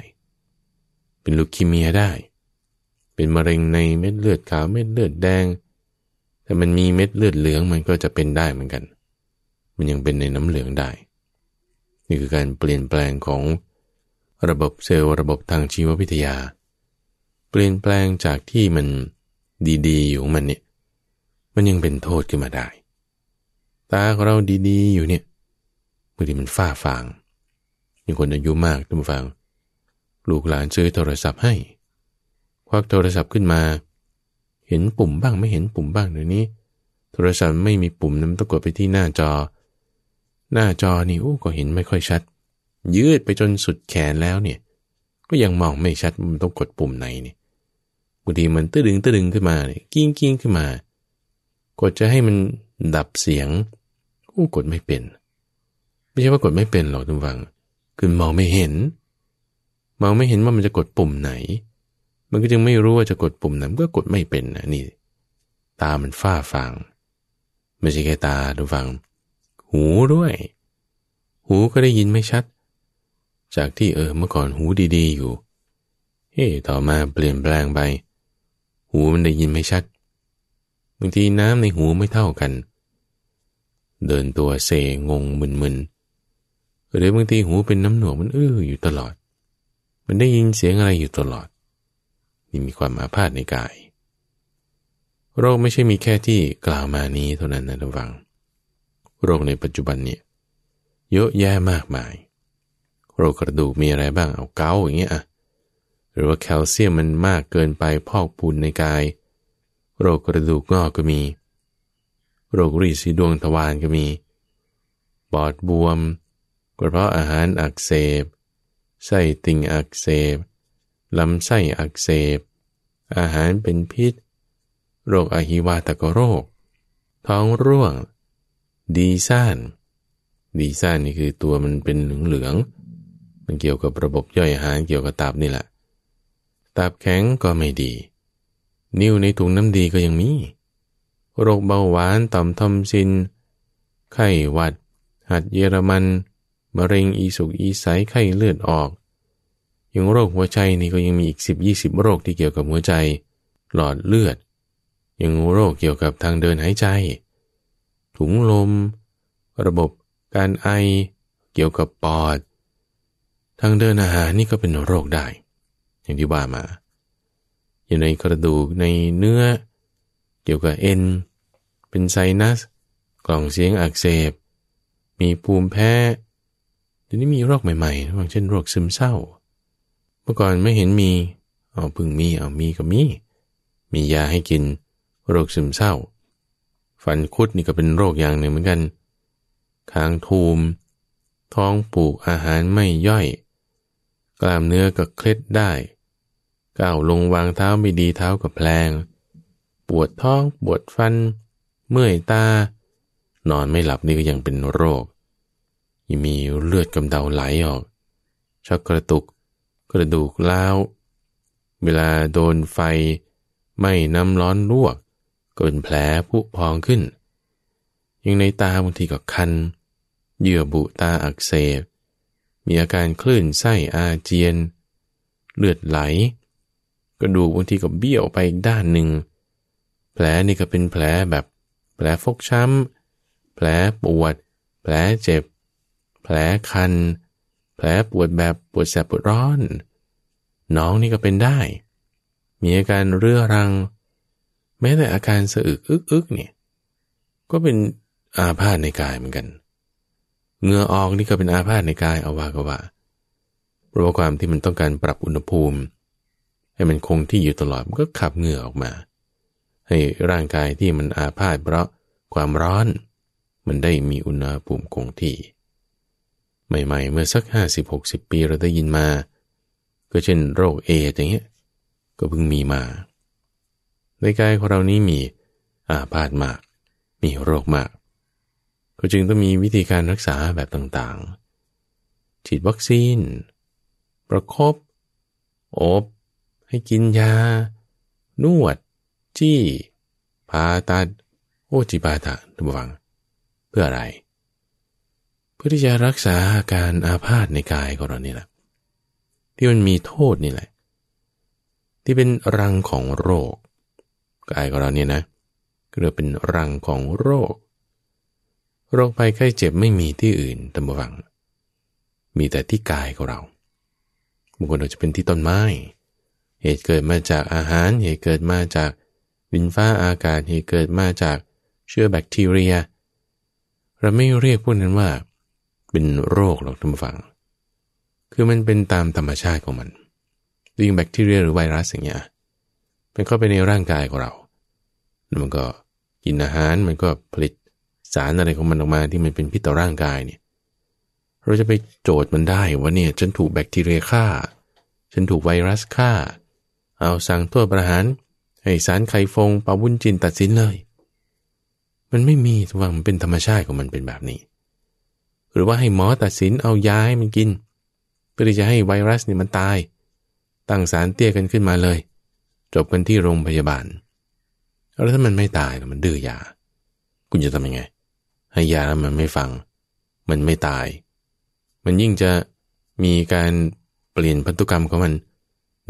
เป็นลูคีเมียได้ เป็นมะเร็งในเม็ดเลือดขาวเม็ดเลือดแดง แต่มันมีเม็ดเลือดเหลืองมันก็จะเป็นได้เหมือนกัน มันยังเป็นในน้ำเหลืองได้ นี่คือการเปลี่ยนแปลงของระบบเซลล์ระบบทางชีววิทยา เปลี่ยนแปลงจากที่มันดีๆ อยู่มันเนี่ย มันยังเป็นโทษขึ้นมาได้ ตาของเราดีๆอยู่เนี่ยบางทีมันฝ้าฟางมยงคนอายุมากทุกฟัง ลูกหลานซื้อโทรศัพท์ให้ ควักโทรศัพท์ขึ้นมา เห็นปุ่มบ้าง ไม่เห็นปุ่มบ้างเดี๋ยวนี้ โทรศัพท์ไม่มีปุ่มนั้นต้องกดไปที่หน้าจอ หน้าจอนี่โอ้ก็เห็นไม่ค่อยชัดยืดไปจนสุดแขนแล้วเนี่ย ก็ยังมองไม่ชัดมันต้องกดปุ่มไหนเนี่ยบางทีมันตื้อดึงตื้อดึงขึ้นมาเนี่ยกิ้งกิ้งขึ้นมา กดจะให้มันดับเสียงอู้กดไม่เป็นไม่ใช่ว่ากดไม่เป็นหรอกทุกฝังคือมองไม่เห็นมองไม่เห็นว่ามันจะกดปุ่มไหน มันก็จึงไม่รู้ว่าจะกดปุ่มไหนมันก็กดไม่เป็นนะนี่ ตา มันฝ้าฟางไม่ใช่แค่ตาดูฟัง หูด้วย หูก็ได้ยินไม่ชัด จากที่เออเมื่อก่อนหูดีๆอยู่เฮ้ต่อมาเปลี่ยนแปลงไปหูมันได้ยินไม่ชัดบางทีน้ำในหูไม่เท่ากัน เดินตัวเซงงมึนๆหรือบางทีหูเป็นน้ำหนวกมันอื้ออยู่ตลอด มันได้ยินเสียงอะไรอยู่ตลอดนี่มีความอาพาธในกาย โรคไม่ใช่มีแค่ที่กล่าวมานี้เท่านั้นนะทุกฝัง โรคในปัจจุบันเนี่ยเยอะแยะมากมาย โรคกระดูกมีอะไรบ้างเอาเกาอย่างเงี้ยอะหรือว่าแคลเซียมมันมากเกินไปพอกปูนในกาย โรคกระดูกงอกก็มี โรครีสีดวงทวารก็มี บอดบวมกระเพาะอาหารอักเสบไส้ติ่งอักเสบลำไส้อักเสบอาหารเป็นพิษ โรคอหิวาตกโรคท้องร่วงดีซ่านดีซ่านนี่คือตัวมันเป็นเหลืองๆมันเกี่ยวกับระบบย่อยอาหารเกี่ยวกับตับนี่แหละตับแข็งก็ไม่ดี นิ่วในถุงน้ำดีก็ยังมี โรคเบาหวานต่อมทอมซิน ไข้หวัด หัดเยอรมันมะเร็งอีสุกอีใสไข้เลือดออกอย่างโรคหัวใจนี่ก็ยังมีอีก10 20โรคที่เกี่ยวกับหัวใจหลอดเลือด ยังโรคเกี่ยวกับทางเดินหายใจ ถุงลม ระบบการไอ เกี่ยวกับปอดทางเดินอาหารนี่ก็เป็นโรคได้ อย่างที่ว่ามา อยู่ในกระดูกในเนื้อ เกี่ยวกับเอ็นเป็นไซนัสกล่องเสียงอักเสบ มีภูมิแพ้ทีนี้มีโรคใหม่ๆอย่างเช่นโรคซึมเศร้า เมื่อก่อนไม่เห็นมีเอาพึ่งมีเอามีก็มี มียาให้กิน โรคซึมเศร้าฝันคุดนี่ก็เป็นโรคอย่างหนึ่งเหมือนกันค้างทูม ท้องปูกอาหารไม่ย่อย กล้ามเนื้อก็เคล็ดได้ก้าวลงวางเท้าไม่ดีเท้ากับแพลงปวดท้อง ปวดฟัน เมื่อยตา นอนไม่หลับนี่ก็ยังเป็นโรคยังมีเลือดกำเดาไหลออกชักกระตุกกระดูกล้าวเวลาโดนไฟ ไม่น้ำร้อนลวกก็เป็นแผลผุพองขึ้น ยังในตาบางทีก็คัน เยื่อบุตาอักเสบมีอาการคลื่นไส้อาเจียน เลือดไหล กระดูกบางทีก็เบี้ยวไปอีกด้านหนึ่ง แผลนี่ก็เป็นแผลแบบแผลฟกช้ำแผลปวด แผลเจ็บแผลคัน แผลปวดแบบปวดแสบปวดร้อน น้องนี่ก็เป็นได้ มีอาการเรื้อรังแม้แต่อาการสะอึกอึกอึกเนี่ยก็เป็นอาพาธในกายเหมือนกัน เงือออกนี่ก็เป็นอาพาธในกายเอาว่ากว่าเพราะความที่มันต้องการปรับอุณหภูมิ ให้มันคงที่อยู่ตลอดมันก็ขับเหงื่อออกมา ให้ร่างกายที่มันอาพาธเพราะความร้อน มันได้มีอุณหภูมิคงที่ใหม่ๆเมื่อสัก50-60ปีเราได้ยินมา ก็เช่นโรคเออย่างเงี้ยก็เพิ่งมีมาในกายของเรานี้มีอาพาธมาก มีโรคมาก ก็จึงต้องมีวิธีการรักษาแบบต่างๆฉีดวัคซีน ประครบอบ ให้กินยา นวด จี้ผ่าตัดโอจิปาตะทุกฝังเพื่ออะไรพื่อที่จะรักษาอาการอาพาธในกายของเรานี่แหละ ที่มันมีโทษนี่แหละ ที่เป็นรังของโรคกายของเราเนี่ยนะก็เียเป็นรังของโรค โรคภัยไข้เจ็บไม่มีที่อื่นตำบวัง มีแต่ที่กายของเราบางคนอาจจะเป็นที่ต้นไม้ เหตุเกิดมาจากอาหาร เหตุเกิดมาจากวินฟ้าอากาศเหตุเกิดมาจากเชื้อแบคทีเรีย เราไม่เรียกพวกนั้นว่าเป็นโรคหรอกท่านผู้ฟัง คือมันเป็นตามธรรมชาติของมันยิ่งแบคทีเรีย หรือไวรัสอย่างเงี้ยมันเข้าไปในร่างกายของเราแล้วมันก็กินอาหารมันก็ผลิตสารอะไรของมันออกมาที่มันเป็นพิษต่อร่างกายเนี่ย เราจะไปโจทย์มันได้ว่าเนี่ยฉันถูกแบคทีเรียฆ่า ฉันถูกไวรัสฆ่า เอาสั่งั่วประหาร ให้สารไข่ฟงปาวุ่นจินตัดสินเลย มันไม่มีทุกอย่างมันเป็นธรรมชาติของมันเป็นแบบนี้หรือว่าให้หมอตัดสินเอายาให้มันกินเพื่อที่จะให้ไวรัสนี่มันตายตั้งสารเตี้ยกันขึ้นมาเลย จบกันที่โรงพยาบาลแล้วถ้ามันไม่ตายมันดื้อยาคุณจะทำยังไง ให้ยาแล้วมันไม่ฟัง มันไม่ตาย มันยิ่งจะมีการเปลี่ยนพันธุกรรมของมัน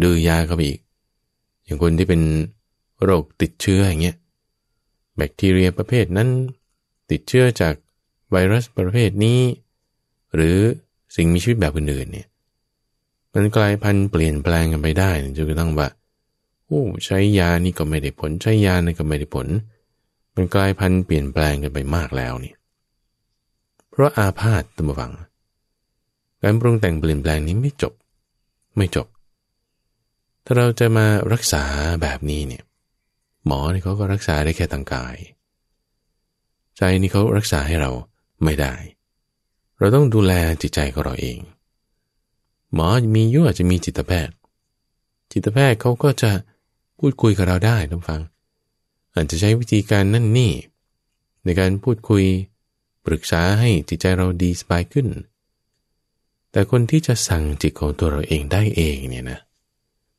ดื้อยาเข้าไปอีก อย่างคนที่เป็นโรคติดเชื้ออย่างเงี้ยแบคทีเรียประเภทนั้น ติดเชื้อจากไวรัสประเภทนี้หรือสิ่งมีชีวิตแบบอื่นๆเนี่ยมันกลายพันธุ์เปลี่ยนแปลงกันไปได้จนกระทั่งว่าโอ้ใช้ยานี่ก็ไม่ได้ผล ใช้ยานี่ก็ไม่ได้ผลมันกลายพันธุ์เปลี่ยนแปลงกันไปมากแล้วนี่เพราะอาพาธตัมบัง การปรุงแต่งเปลี่ยนแปลงนี้ไม่จบ ไม่จบ ถ้าเราจะมารักษาแบบนี้เนี่ยหมอนี่เขาก็รักษาได้แค่ทางกาย ใจนี่เขารักษาให้เราไม่ได้เราต้องดูแลจิตใจของเราเองหมอมียุ่อาจจะมีจิตแพทย์ จิตแพทย์เขาก็จะพูดคุยกับเราได้ท่านฟังอาจจะใช้วิธีการนั่นนี่ในการพูดคุยปรึกษาให้จิตใจเราดีสบายขึ้น แต่คนที่จะสั่งจิตของตัวเราเองได้เองเนี่ยนะ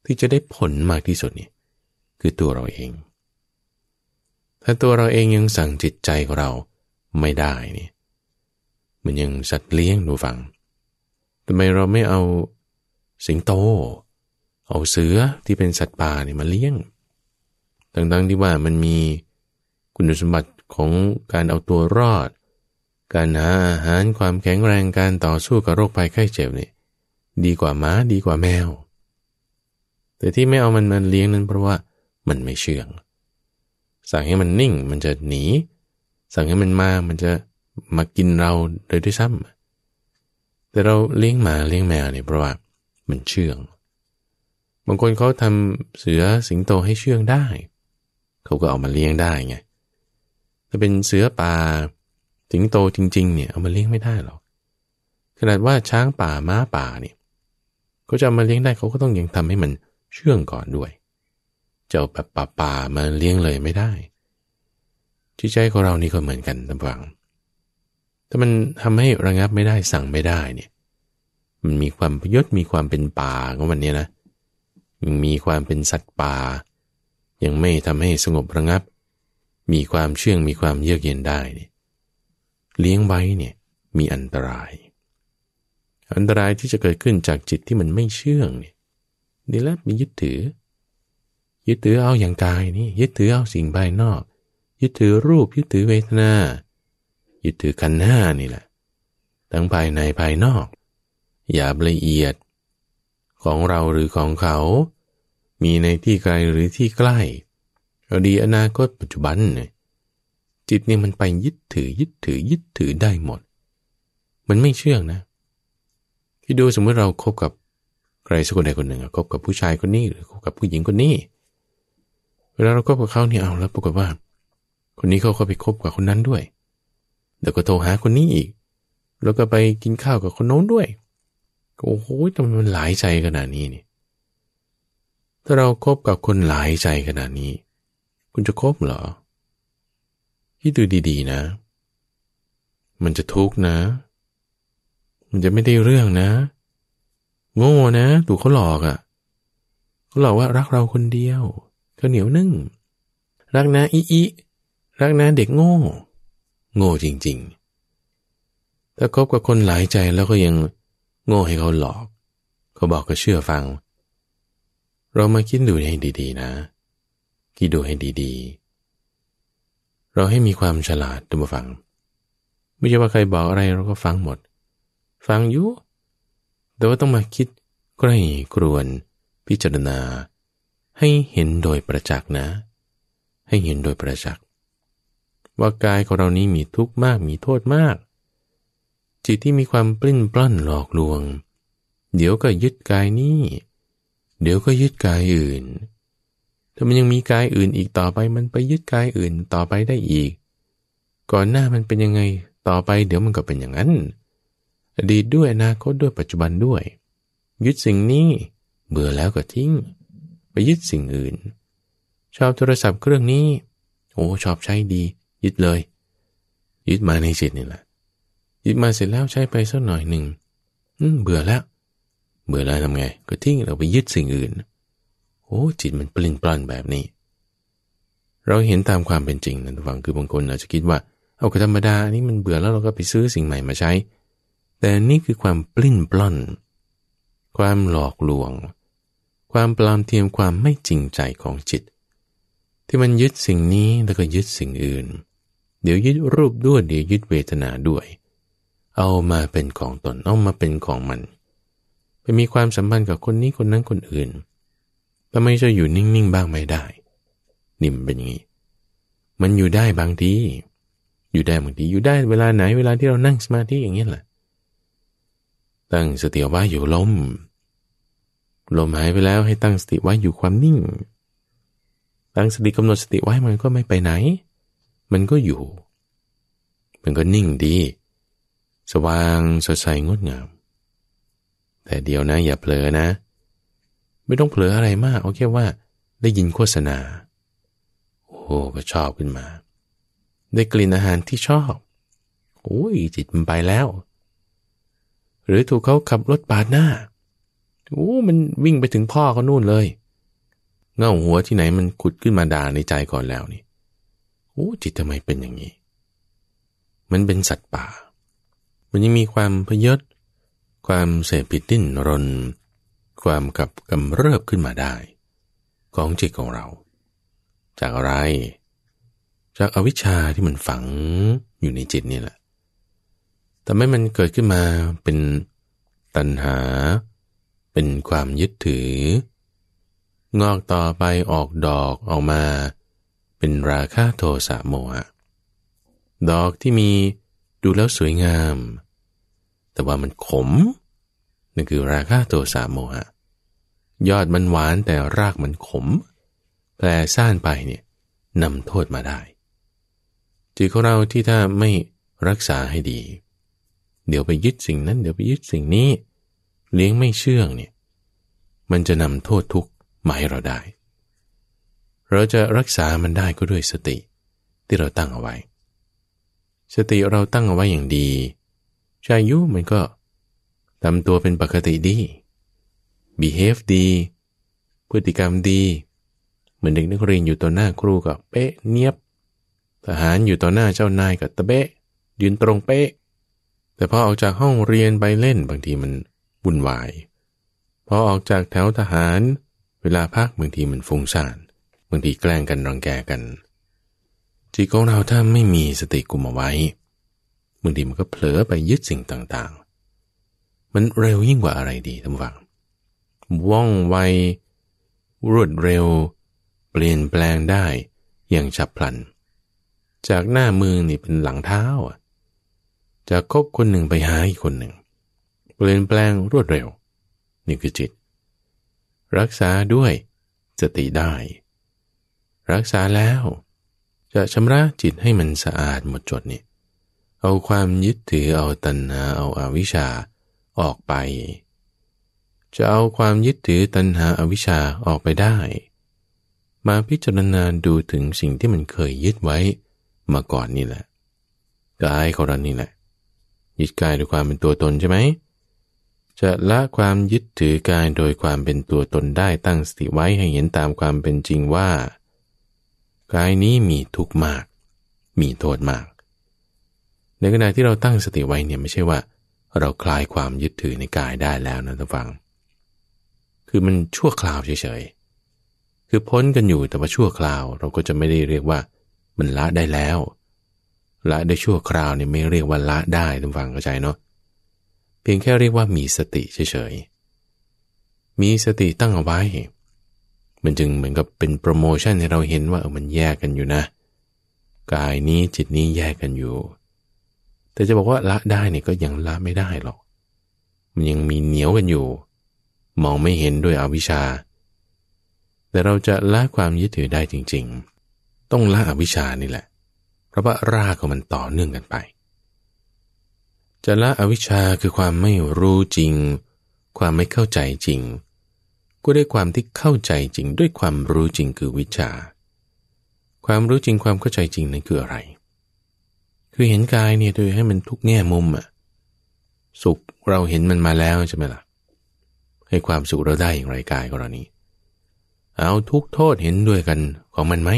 ที่จะได้ผลมากที่สุดเนี่ยคือตัวเราเอง ถ้าตัวเราเองยังสั่งจิตใจของเราไม่ได้เนี่ยมันยังสัตว์เลี้ยงดูฟัง ทำไมเราไม่เอาสิงโต เอาเสือ ที่เป็นสัตว์ป่าเนี่ยมาเลี้ยงตั้งๆ ที่ว่ามันมีคุณสมบัติของการเอาตัวรอด การหาอาหาร ความแข็งแรง การต่อสู้กับโรคภัยไข้เจ็บเนี่ยดีกว่าหมาดีกว่าแมว แต่ที่ไม่เอามันมาเลี้ยงนั้น เพราะว่ามันไม่เชื่อง สั่งให้มันนิ่งมันจะหนี สั่งให้มันมามันจะมากินเราโดยด้วยซ้ำแต่เราเลี้ยงหมาเลี้ยงแมวเนี่ยเพราะว่ามันเชื่อง บางคนเขาทำเสือสิงโตให้เชื่องได้ เขาก็เอามาเลี้ยงได้ไงถ้าเป็นเสือป่าสิงโตจริงๆ เนี่ยเอามาเลี้ยงไม่ได้หรอก ขนาดว่าช้างป่าม้าป่าเนี่ยเขาจะมาเลี้ยงได้เขาก็ต้องยังทำให้มันเชื่องก่อนด้วย เจ้าแบบป่าป่ามาเลี้ยงเลยไม่ได้ ที่ใจของเรานี่ก็เหมือนกันตั้งวังถ้ามันทำให้ระงับไม่ได้สั่งไม่ได้เนี่ยมันมีความพยศมีความเป็นป่าของมันเนี่ยนะยังมีความเป็นสัตว์ป่า ยังไม่ทำให้สงบระงับ มีความเชื่องมีความเยือกเย็นได้เนี่ย เลี้ยงไว้เนี่ยมีอันตราย อันตรายที่จะเกิดขึ้นจากจิตที่มันไม่เชื่องเนี่ยนี่แหละมียึดถือ ยึดถือเอาอย่างกายนี่ยึดถือเอาสิ่งภายนอก ยึดถือรูปยึดถือเวทนายึดถือขันห้านี่แหละ ทั้งภายในภายนอก อย่าละเอียดของเราหรือของเขามีในที่ไกลหรือที่ใกล้อดีอนาคตปัจจุบันเนี่ย จิตเนี่ยมันไปยึดถือ ยึดถือยึดถือได้หมด มันไม่เชื่องนะคิดดูสมมติเราครบกับใครสักคนใดคนหนึ่งคบกับผู้ชายคนนี้ หรือคบกับผู้หญิงคนนี้เวลาเราคบกับเขาเนี่ยเอาแล้วปรากฏว่า คนนี้เขาเกาไปคบกับคนนั้นด้วยแล้วก็โทรหาคนนี้อีก แล้วก็ไปกินข้าวกับคนโน้นด้วยโอ้โหทำไมมันหลายใจขนาดนี้นี่ถ้าเราครบกับคนหลายใจขนาดนี้ คุณจะคบเหรอคิดดูดี ๆนะ มันจะทุกข์นะ มันจะไม่ได้เรื่องนะ โง่นะ ถูกเขาหลอกอะ่ะเขาหลอกว่ารักเราคนเดียวเขาเหนียวนึ่ง รักนะอีอีรักนะเด็กโง่โง่จริงๆ ถ้าคบกับคนหลายใจแล้วก็ยังโง่ให้เขาหลอก เขาบอกก็เชื่อฟัง เรามาคิดดูให้ดี ๆ นะ คิดดูให้ดี ๆ เราให้มีความฉลาดตัวฟัง ไม่ใช่ว่าใครบอกอะไรเราก็ฟังหมด ฟังอยู่ แต่ว่าต้องมาคิดใกล้กรวน พิจารณา ให้เห็นโดยประจักษ์นะ ให้เห็นโดยประจักษ์ว่ากายของเรานี้มีทุกข์มากมีโทษมาก จิตที่มีความปลิ้นปล้อนหลอกลวง เดี๋ยวก็ยึดกายนี้ เดี๋ยวก็ยึดกายอื่น ถ้ามันยังมี กายอื่นอีกต่อไป มันไปยึดกายอื่นต่อไปได้อีก ก่อนหน้ามันเป็นยังไงต่อไป เดี๋ยวมันก็เป็นอย่างนั้น อดีตด้วย อนาคตด้วย ปัจจุบันด้วย ยึดสิ่งนี้ เบื่อแล้วก็ทิ้งไปยึดสิ่งอื่น ชอบโทรศัพท์เครื่องนี้ โอ้ชอบใช้ดียึดเลยยึดมาในจิตนี่แหละ ยึดมาเสร็จแล้วใช้ไปสักหน่อยหนึ่งเบื่อแล้ว เบื่อแล้วทำไง ก็ทิ้งเราไปยึดสิ่งอื่นโอ้จิตมันปลิ้นปล้อนแบบนี้ เราเห็นตามความเป็นจริงนะทุกฝังคือบางคน อาจจะคิดว่าเอาธรรมดา อันนี้มันเบื่อแล้วเราก็ไปซื้อสิ่งใหม่มาใช้ แต่นี่คือความปลิ้นปล้อน ความหลอกลวง ความปลอมเทียมความไม่จริงใจของจิต ที่มันยึดสิ่งนี้แล้วก็ยึดสิ่งอื่นเดี๋ยวยึดรูปด้วยเดี๋ยวยึดเวทนาด้วย เอามาเป็นของตน เอามาเป็นของมันไปมีความสัมพันธ์กับคนนี้คนนั้นคนอื่นทำไมจะอยู่นิ่ง ๆ บ้างไม่ได้ นิ่มเป็นอย่างนี้ มันอยู่ได้บางที อยู่ได้บางที อยู่ได้เวลาไหนเวลาที่เรานั่งสมาธิอย่างนี้แหละ ตั้งสติว่าอยู่ลมลม หายไปแล้ว ให้ตั้งสติว่าอยู่ความนิ่ง ตั้งสติกำหนดสติไว้มันก็ไม่ไปไหนมันก็อยู่ มันก็นิ่งดี สว่างสดใสงดงาม แต่เดี๋ยวนะ อย่าเผลอนะ ไม่ต้องเผลออะไรมาก เอาแค่ว่าได้ยินโฆษณา โอ้ ก็ชอบขึ้นมา ได้กลิ่นอาหารที่ชอบโอ้ยจิตมันไปแล้ว หรือถูกเขาขับรถปาดหน้า โอ้ มันวิ่งไปถึงพ่อเขานู่นเลย เง่าหัวที่ไหนมันขุดขึ้นมาด่าในใจก่อนแล้วนี่โอ้ จิตทำไมเป็นอย่างนี้ มันเป็นสัตว์ป่า มันยังมีความพยศความเสพผิดดิ้นรน ความกับกำเริบขึ้นมาได้ ของจิตของเรา จากอะไร จากอาวิชชาที่มันฝังอยู่ในจิตนี่แหละทำให้มันเกิดขึ้นมาเป็นตัณหา เป็นความยึดถือ งอกต่อไปออกดอกออกมาเป็นราคาโทสะโมหะดอกที่มีดูแล้วสวยงาม แต่ว่ามันขม นั่นคือราคาโทสะโมหะยอดมันหวานแต่รากมันขม แปลซ่านไปเนี่ยนำโทษมาได้จิตของเราที่ถ้าไม่รักษาให้ดี เดี๋ยวไปยึดสิ่งนั้นเดี๋ยวไปยึดสิ่งนี้ เลี้ยงไม่เชื่องเนี่ย มันจะนำโทษทุกข์มาให้เราได้เราจะรักษามันได้ก็ด้วยสติที่เราตั้งเอาไว้ สติเราตั้งเอาไว้อย่างดี ชายุมันก็ ทำตัวเป็นปกติดี behave ดี พฤติกรรมดี เหมือนเด็กนักเรียนอยู่ต่อหน้าครูก็เป๊ะเนียบ ทหารอยู่ต่อหน้าเจ้านายก็ตะเบ๊ะยืนตรงเป๊ะ แต่พอออกจากห้องเรียนไปเล่นบางทีมันวุ่นวาย พอออกจากแถวทหารเวลาพักบางทีมันฟุ้งซ่านบางทีแกล้งกันรังแกกัน จิตของเราถ้าไม่มีสติกุมเอาไว้บางทีมันก็เผลอไปยึดสิ่งต่างๆ มันเร็วยิ่งกว่าอะไรดีท่านฟัง ว่องไว รวดเร็ว เปลี่ยนแปลงได้ อย่างฉับพลัน จากหน้ามือนี่เป็นหลังเท้าจากคบคนหนึ่งไปหาอีกคนหนึ่ง เปลี่ยนแปลงรวดเร็ว นี่คือจิต รักษาด้วยสติได้รักษาแล้ว จะชำระจิตให้มันสะอาดหมดจดนี่เอาความยึดถือเอาตัณหาเอาอาวิชชาออกไป จะเอาความยึดถือตัณหาอาวิชชาออกไปได้ มาพิจารณาดูถึงสิ่งที่มันเคยยึดไว้มาก่อนนี่แหละ กายของเรานี่แหละยึดกายด้วยความเป็นตัวตนใช่ไหม จะละความยึดถือกายโดยความเป็นตัวตนได้ตั้งสติไว้ให้เห็นตามความเป็นจริงว่ากายนี้มีทุกข์มาก มีโทษมาก ในขณะที่เราตั้งสติไว้เนี่ยไม่ใช่ว่า เราคลายความยึดถือในกายได้แล้วนะท่านฟัง คือมันชั่วคราวเฉยๆ คือพ้นกันอยู่แต่ว่าชั่วคราวเราก็จะไม่ได้เรียกว่า มันละได้แล้ว ละได้ชั่วคราวเนี่ยไม่เรียกว่าละได้ท่านฟังเข้าใจเนาะ เพียงแค่เรียกว่ามีสติเฉยๆ มีสติตั้งเอาไว้มันจึงเหมือนกับเป็นโปรโมชั่นให้เราเห็นว่าเออมันแยกกันอยู่นะ กายนี้จิตนี้แยกกันอยู่ แต่จะบอกว่าละได้เนี่ยก็ยังละไม่ได้หรอก มันยังมีเหนียวกันอยู่ มองไม่เห็นด้วยอวิชชา แต่เราจะละความยึดถือได้จริง ๆ ต้องละอวิชชานี่แหละ เพราะว่ารากของมันต่อเนื่องกันไป จะละอวิชชาคือความไม่รู้จริง ความไม่เข้าใจจริงก็ได้ความที่เข้าใจจริงด้วยความรู้จริงคือวิชา ความรู้จริงความเข้าใจจริงนั้นคืออะไร คือเห็นกายเนี่ยโดยให้มันทุกแง่มุมอะสุขเราเห็นมันมาแล้วใช่ไหมละ่ะ ให้ความสุขเราได้อย่างไรกายกรณนี้ เอาทุกโทษเห็นด้วยกันของมันไหม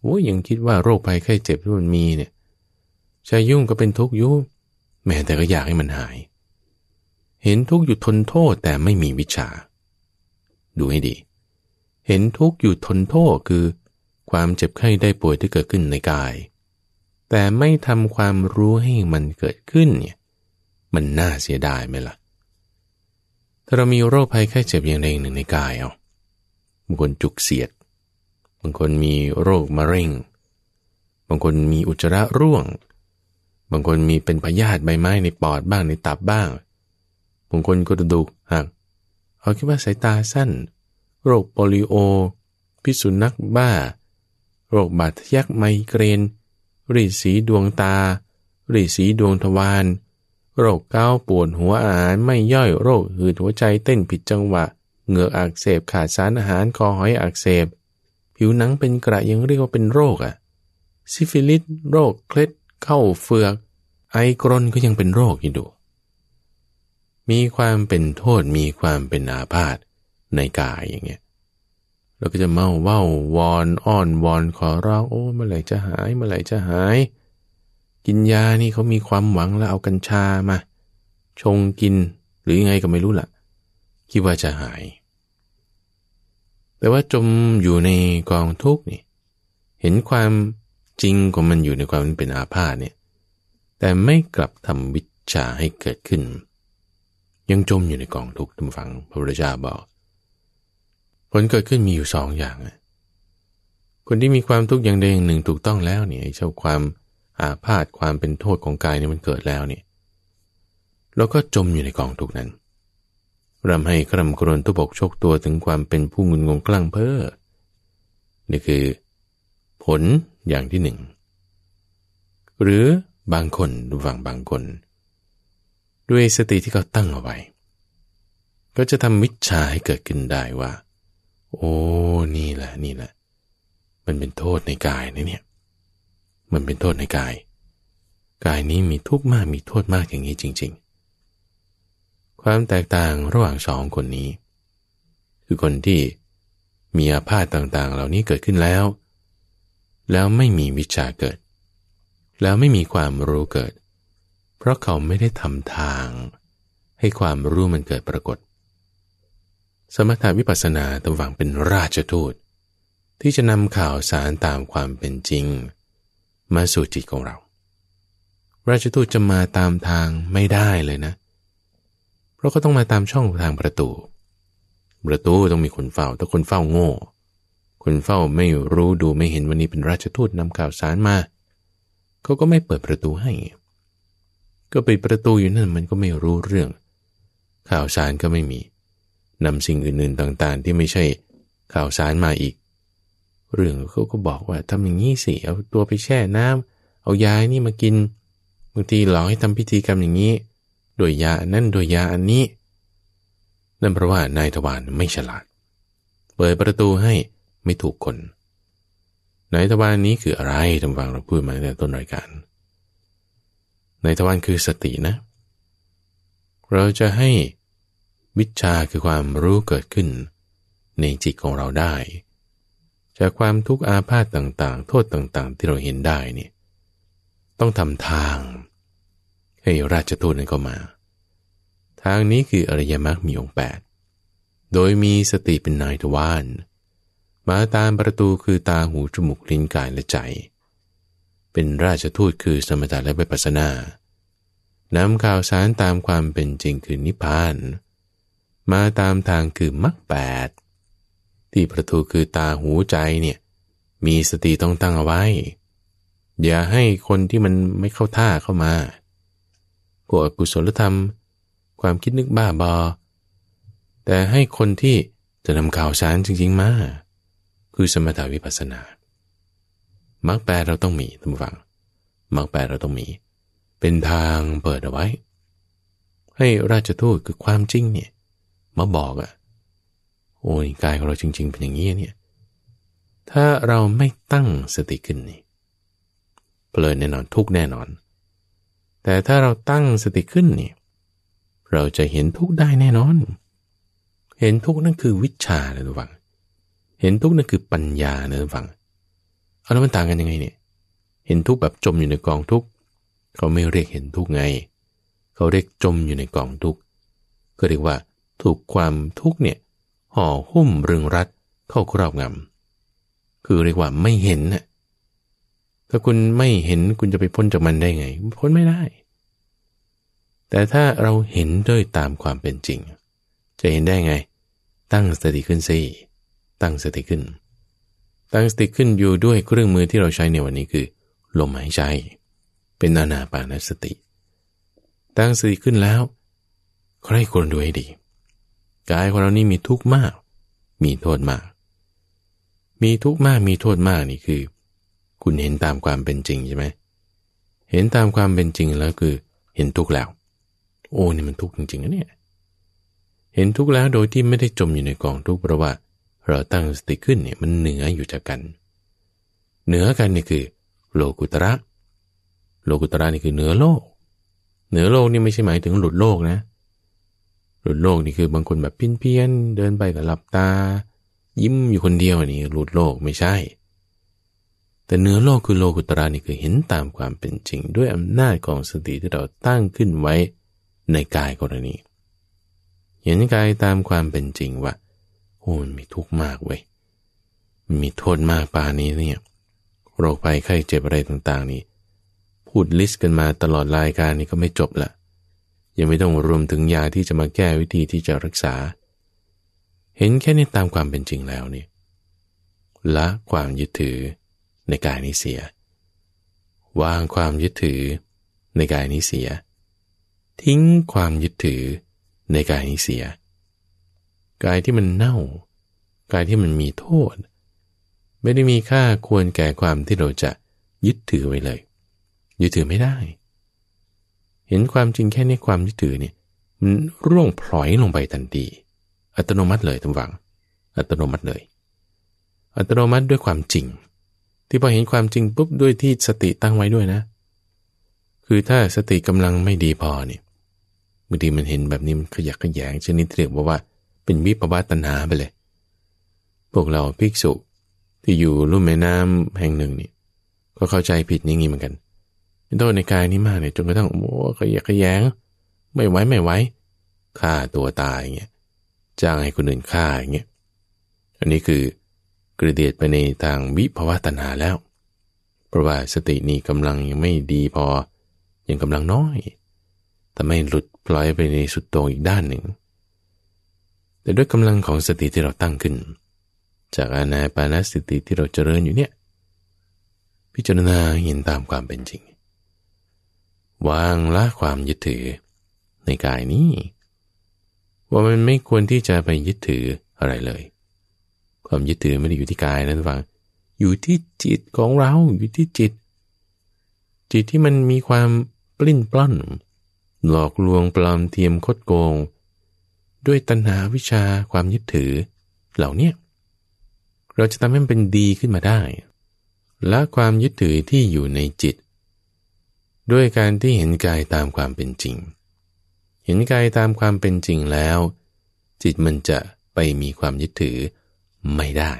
โอ้ยยังคิดว่าโรคภัยไข้เจ็บที่มันมีเนี่ยจะยุ่งก็เป็นทุกยุ่งแม้แต่ก็อยากให้มันหาย เห็นทุกอยู่ทนโทษแต่ไม่มีวิชาดูให้ดี เห็นทุกข์อยู่ทนโทษคือความเจ็บไข้ได้ป่วยที่เกิดขึ้นในกาย แต่ไม่ทำความรู้ให้มันเกิดขึ้นเนี่ย มันน่าเสียดายไหมละ่ะ ถ้าเรามีโรคภัยไข้เจ็บอย่างใดอย่างหนึ่งในกายเอาบางคนจุกเสียด บางคนมีโรคมะเร็ง บางคนมีอุจจาระร่วง บางคนมีเป็นพยาธิใบไม้ในปอดบ้างในตับบ้าง บางคนกระดูกหักเขาคิดว่าสายตาสั้น โรคโปลิโอ พิษสุนัขบ้า โรคบาดทะยักไมเกรนรีดสีดวงตารีดสีดวงทวาร โรคเก้าปวดหัวอาหารไม่ย่อยโรค หืดหัวใจเต้นผิดจังหวะ เหงือกอักเสบขาดสารอาหารคอหอยอักเสบผิวหนังเป็นกระ ยังเรียกว่าเป็นโรคอ่ะซิฟิลิส โรคเคล็ดเข้าเฟือก ไอกรนก็ยังเป็นโรคอยู่ดูมีความเป็นโทษมีความเป็นอาพาธในกายอย่างเงี้ยเราก็จะเมาเว้าวอน อ้อน วอน ขอร้องโอ้ เมื่อไหร่จะหายเมื่อไหร่จะหาย กินยานี่เขามีความหวังแล้วเอากัญชามา ชงกินหรือยังไงก็ไม่รู้ละ่ะ คิดว่าจะหาย แต่ว่าจมอยู่ในกองทุกข์นี่เห็นความจริงของมันอยู่ในความเป็นอาพาธเนี่ย แต่ไม่กลับทำวิชาให้เกิดขึ้นเยังจมอยู่ในกองทุกข์ทุกฝังพระพุทธเจ้าบอก ผลเกิดขึ้นมีอยู่สองอย่าง คนที่มีความทุกข์อย่างใดอย่างหนึ่งถูกต้องแล้วเนี่ยเจ้าความอาพาธความเป็นโทษของกายเนี่ยมันเกิดแล้วเนี่ยเราก็จมอยู่ในกองทุกข์นั้นรำให้ครำครวญทุบกชกตัวถึงความเป็นผู้งุนงงกลั่งเพ้อนี่คือ ผลอย่างที่หนึ่งหรือบางคนดูฝั่งบางคนางคนด้วยสติที่เขาตั้งเอาไว้ ก็จะทำมิจฉาให้เกิดขึ้นได้ว่า โอ้ นี่แหละ นี่แหละ มันเป็นโทษในกายนะเนี่ย มันเป็นโทษในกาย กายนี้มีทุกข์มาก มีโทษมากอย่างนี้จริงๆ ความแตกต่างระหว่างสองคนนี้ คือคนที่มีอาพาธต่าง ๆ เหล่านี้เกิดขึ้นแล้ว แล้วไม่มีวิชาเกิด แล้วไม่มีความรู้เกิดราะเขาไม่ได้ทำทาง ให้ความรู้มันเกิดปรากฏ สมถาวิปัสสนาตวังเป็นราชทูต ที่จะนำข่าวสารตามความเป็นจริง มาสู่จิตของเรา ราชทูตจะมาตามทางไม่ได้เลยนะ เพราะก็ต้องมาตามช่องทางประตู ประตูต้องมีคนเฝ้าถ้าคนเฝ้าโง่ คนเฝ้าไม่รู้ดูไม่เห็นวันนี้เป็นราชทูตนำข่าวสารมาเขาก็ไม่เปิดประตูให้ก็ไปประตูอยู่นั่นมันก็ไม่รู้เรื่อง ข่าวสารก็ไม่มีนำสิ่งอื่นๆต่างๆ ที่ไม่ใช่ ข่าวสารมาอีก เรื่องเขาก็บอกว่าทำอย่างนี้สิ เอาตัวไปแช่น้ำเอายายนี่มากินบางทีหลอกให้ทำพิธีกรรมอย่างนี้ โดยยานั่นโดยยาอันนี้นั่นเพราะว่านายทวารไม่ฉลาด เปิดประตูให้ไม่ถูกคนนายทวารนี้คืออะไรทำฟังเราพูดมาในต้นรายการในทวารคือสตินะ เราจะให้วิชาคือความรู้เกิดขึ้นในจิตของเราได้ จากความทุกข์อาพาธต่างๆ โทษต่างๆ ที่เราเห็นได้นี่ ต้องทำทาง ให้ราชทูตนั้นเข้ามา ทางนี้คืออริยมรรคมีองค์ดโดยมีสติเป็นนายทวาร มาตามประตูคือตาหูจมูกลิ้นกายและใจเป็นราชทูตคือสมถะและวิปัสสนานำข่าวสารตามความเป็นจริงคือนิพพาน มาตามทางคือมรรคแปด ที่ประตูคือตาหูใจเนี่ย มีสติต้องตั้งเอาไว้ อย่าให้คนที่มันไม่เข้าท่าเข้ามาพวกกุศลธรรม ความคิดนึกบ้าบอ แต่ให้คนที่จะนำข่าวสารจริง ๆมา คือสมถาวิปัสสนามรรคแปดเราต้องมีท่านผู้ฟังมรรคแปดเราต้องมี เป็นทางเปิดเอาไว้ ให้ราชทูตคือความจริงเนี่ย มาบอกอะโอ้ยกายของเราจริง ๆ เป็นอย่างนี้เนี่ย ถ้าเราไม่ตั้งสติขึ้นนี่เพลินแน่นอนทุกแน่นอน แต่ถ้าเราตั้งสติขึ้นนี่ เราจะเห็นทุกได้แน่นอน เห็นทุกนั่นคือวิชาเนยทุกฝัง เห็นทุกนั่นคือปัญญาเนยทุกฝังเอาแล้วมันต่างกันยังไงเนี่ยเห็นทุกแบบจมอยู่ในกองทุก เขาไม่เรียกเห็นทุกไง เขาเรียกจมอยู่ในกองทุกขก็เรียกว่าถูกความทุกเนี่ยห่อหุ้มรึงรัดเข้าครอบงำ คือเรียกว่าไม่เห็นน่ะถ้าคุณไม่เห็นคุณจะไปพ้นจากมันได้ไง พ้นไม่ได้ แต่ถ้าเราเห็นด้วยตามความเป็นจริง จะเห็นได้ไง ตั้งสติขึ้นสิ ตั้งสติขึ้นนตั้งสติขึ้นอยู่ด้วยเครื่องมือที่เราใช้ในวันนี้คือลมหายใจเป็นอานาปานสติ ตั้งสติขึ้นแล้วใครควรดูให้ดีกายของเรานี่มีทุกข์มาก มีโทษมาก มีทุกข์มากมีโทษมากนี่คือ คุณเห็นตามความเป็นจริงใช่ไหมเห็นตามความเป็นจริงแล้วคือเห็นทุกข์แล้วโอ้นี่มันทุกข์จริงๆนะเนี่ยเห็นทุกข์แล้วโดยที่ไม่ได้จมอยู่ในกองทุกข์เพราะว่าเราตั้งสติขึ้นเนี่ยมันเหนืออยู่จากกัน เหนือกันนี่คือ โลกุตระ โลกุตระนี่คือเหนือโลก เหนือโลกนี่ไม่ใช่หมายถึงหลุดโลกนะ หลุดโลกนี่คือบางคนแบบเพี้ยนเดินไปกับหลับตา ยิ้มอยู่คนเดียวนี่หลุดโลกไม่ใช่ แต่เหนือโลกคือโลกุตระนี่คือเห็นตามความเป็นจริง ด้วยอำนาจของสติที่เราตั้งขึ้นไว้ในกายกรณีเห็นกายตามความเป็นจริงว่าโอ้มีทุกข์มากเว้ยมีโทษมากป่านี้เนี่ย โรคภัยไข้เจ็บอะไรต่างๆนี่พูดลิสต์กันมาตลอดรายการนี่ก็ไม่จบละยังไม่ต้องรวมถึงยาที่จะมาแก้วิธีที่จะรักษา เห็นแค่นี้ตามความเป็นจริงแล้วนี่ ละความยึดถือในกายนี้เสีย วางความยึดถือในกายนี้เสีย ทิ้งความยึดถือในกายนี้เสียกายที่มันเน่า กายที่มันมีโทษ ไม่ได้มีค่าควรแก่ความที่เราจะยึดถือไว้เลย ยึดถือไม่ได้ เห็นความจริงแค่นี้ความยึดถือเนี่ยมันร่วงพลอยลงไปทันทีอัตโนมัติเลยทั้งวัง อัตโนมัติเลย อัตโนมัติด้วยความจริง ที่พอเห็นความจริงปุ๊บด้วยที่สติตั้งไว้ด้วยนะ คือถ้าสติกำลังไม่ดีพอเนี่ยบางทีมันเห็นแบบนี้มันขยักขยงชนิดเรียกว่าว่าเป็นวิปวัตนาไปเลย พวกเราภิกษุที่อยู่ลุ่มแม่น้ำแห่งหนึ่งนี่ก็เข้าใจผิดอย่างนี้เหมือนกันโทษในกายนี้มากเนี่ยจนกระทั่งโอ้ขยกขยงไม่ไหวไม่ไหวฆ่าตัวตายเงี้ยจ้างให้คนอื่นฆ่าอย่างเงี้ยอันนี้คือกระเดียดไปในทางวิภวตนาแล้วเพราะว่าสตินี้กำลังยังไม่ดีพอยังกำลังน้อย แต่ไม่หลุดปล่อยไปในสุดโต่งอีกด้านหนึ่งแต่ด้วยกำลังของสติที่เราตั้งขึ้น จากอานาปานสติที่เราเจริญอยู่เนี่ย พิจารณาเห็นตามความเป็นจริง วางละความยึดถือในกายนี้ ว่ามันไม่ควรที่จะไปยึดถืออะไรเลย ความยึดถือไม่ได้อยู่ที่กายนะทุกฝังอยู่ที่จิตของเราอยู่ที่จิต จิตที่มันมีความปลิ้นปล้อนหลอกลวงปลอมเทียมคดโกงด้วยตัณหาวิชาความยึดถือเหล่านี้เราจะทำให้มันเป็นดีขึ้นมาได้ และความยึดถือที่อยู่ในจิต ด้วยการที่เห็นกายตามความเป็นจริง เห็นกายตามความเป็นจริงแล้ว จิตมันจะไปมีความยึดถือไม่ได้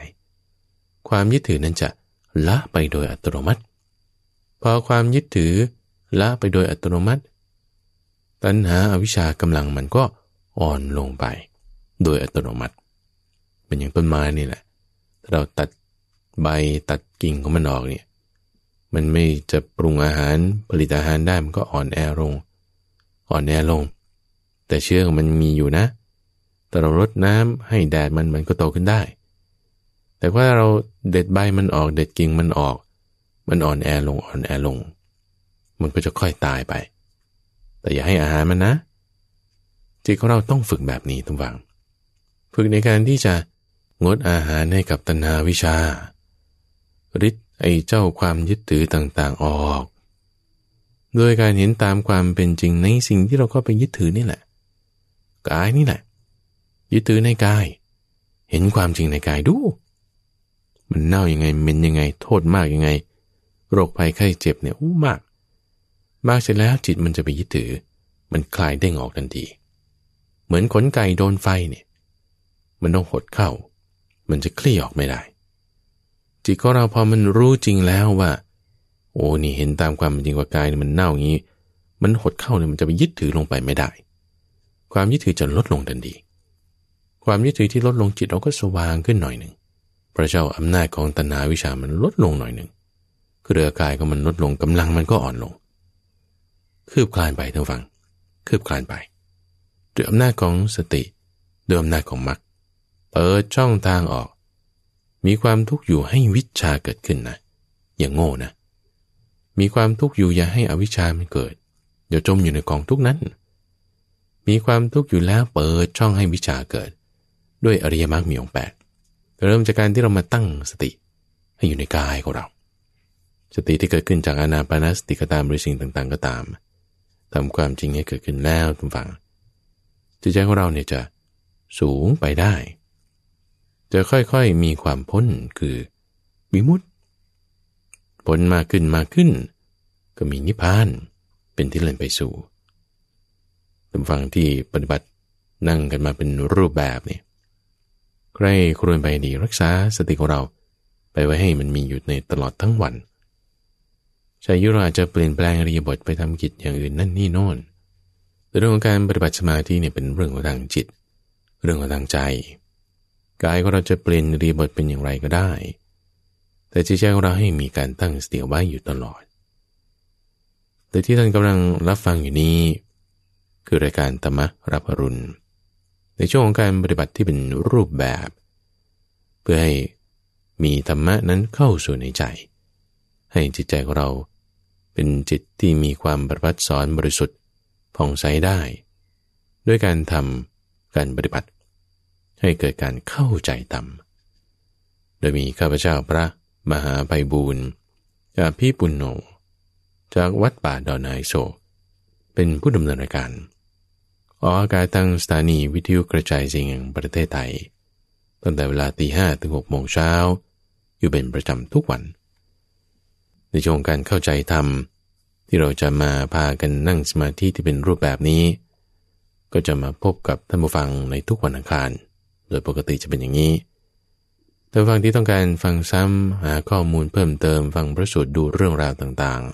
ความยึดถือนั้นจะละไปโดยอัตโนมัติ พอความยึดถือละไปโดยอัตโนมัติ ตัณหาอาวิชากำลังมันก็อ่อนลงไปโดยอัตโนมัติเป็นอย่างต้นไม้นี่แหละ ถ้าเราตัดใบตัดกิ่งของมันออกเนี่ยมันไม่จะปรุงอาหารผลิตอาหารได้ มันก็อ่อนแอลงอ่อนแอลง แต่เชื้อของมันมีอยู่นะ แต่เรารดน้ำให้แดดมันมันก็โตขึ้นได้ แต่ว่าเราเด็ดใบมันออกเด็ดกิ่งมันออก มันอ่อนแอลงอ่อนแอลงมันก็จะค่อยตายไป แต่อย่าให้อาหารมันนะจิตของเราต้องฝึกแบบนี้ทุกฝัง ฝึกในการที่จะงดอาหารให้ กับตัณหาวิชาฤทธิ์ไอเจ้าความยึดถือต่าง ๆออกโดยการเห็นตามความเป็นจริงในสิ่งที่เราก็ไปยึดถือนี่แหละกายนี่แหละ ยึดถือในกายเห็นความจริงในกายดู มันเน่ายังไงเหม็นยังไงโทษมากยังไง โรคภัยไข้เจ็บเนี่ยอู้มาก มากเสร็จแล้วจิตมันจะไปยึดถือ มันคลายเด้งออกทันทีเหมือนขนไก่โดนไฟเนี่ย มันต้องหดเข้า มันจะคลี่ออกไม่ได้ จิตของเราพอมันรู้จริงแล้วว่า โอ้นี่เห็นตามความจริงว่ากายมันเน่าอย่างนี้ มันหดเข้าเนี่ยมันจะไปยึดถือลงไปไม่ได้ ความยึดถือจะลดลงทันทีความยึดถือที่ลดลงจิตเราก็สว่างขึ้นหน่อยหนึ่งพระเจ้าอำนาจของตัณหาวิชามันลดลงหน่อยหนึ่งเครือกายของมันลดลงกำลังมันก็อ่อนลง คืบคลานไปท่างฟังคืบคลานไปด้วยอำนาจของสติด้วยอำนาจของมรรค เปิดช่องทางออก มีความทุกข์อยู่ให้วิชาเกิดขึ้นนะ อย่างโง่นะ มีความทุกข์อยู่อย่าให้อวิชามันเกิดอย่าจมอยู่ในกองทุกนั้น มีความทุกข์อยู่แล้วเปิดช่องให้วิชาเกิด ด้วยอริยมรรคมีองค์แปดเริ่มจากการที่เรามาตั้งสติ ให้อยู่ในกายของเรา สติที่เกิดขึ้นจากอนาปานสติก็ตามหรือสิ่งต่างๆ ก็ตามทำความจริงให้เกิดขึ้นแล้วทุกฝั่งจิตใจของเราเนี่ยจะสูงไปได้ จะค่อยๆ มีความพ้นคือวิมุตตพ้นมากขึ้นมากขึ้น ก็มีนิพพานเป็นที่เล่นไปสู่ตำฟังที่ปฏิบัตินั่งกันมาเป็นรูปแบบเนี่ยใครครวญไปดีรักษาสติของเราไปไว้ให้มันมีอยู่ในตลอดทั้งวันชายุราจะเปลี่ยนแปลงรีบทไปทำกิจอย่างอื่นนั่นนี่โน่นเรื่องของการปฏิบัติสมาธิเนี่ยเป็นเรื่องของทางจิต เรื่องของทางใจ กายของเราจะเปลี่ยนรีบทเป็นอย่างไรก็ได้ แต่จิตใจของเราให้มีการตั้งสติไว้อยู่ตลอดแต่ที่ท่านกำลังรับฟังอยู่นี้ คือรายการธรรมรับอรุณในช่วงของการปฏิบัติที่เป็นรูปแบบ เพื่อให้มีธรรมะนั้นเข้าสู่ในใจ ให้จิตใจของเราเป็นจิตที่มีความประพัดสอนบริสุทธิผ่องใสได้ ด้วยการทำการปฏิบัติให้เกิดการเข้าใจธรรมโดยมีข้าพเจ้าพระมหาไพบูรณ์จากพี่ปุณโญจากวัดป่าดอนไนโซเป็นผู้ดำเนินรายการออกอากาศทางสถานีวิทยุกระจายเสียงแห่งประเทศไทยตั้งแต่เวลาตีห้ถึงหกโมงเช้าอยู่เป็นประจำทุกวัน ในช่วงการเข้าใจธรรมที่เราจะมาพากันนั่งสมาธิที่เป็นรูปแบบนี้ ก็จะมาพบกับท่านผู้ฟังในทุกวันอังคาร โดยปกติจะเป็นอย่างนี้ ท่านฟังที่ต้องการฟังซ้ำหาข้อมูลเพิ่มเติมฟังพระสูตรดูเรื่องราวต่างๆ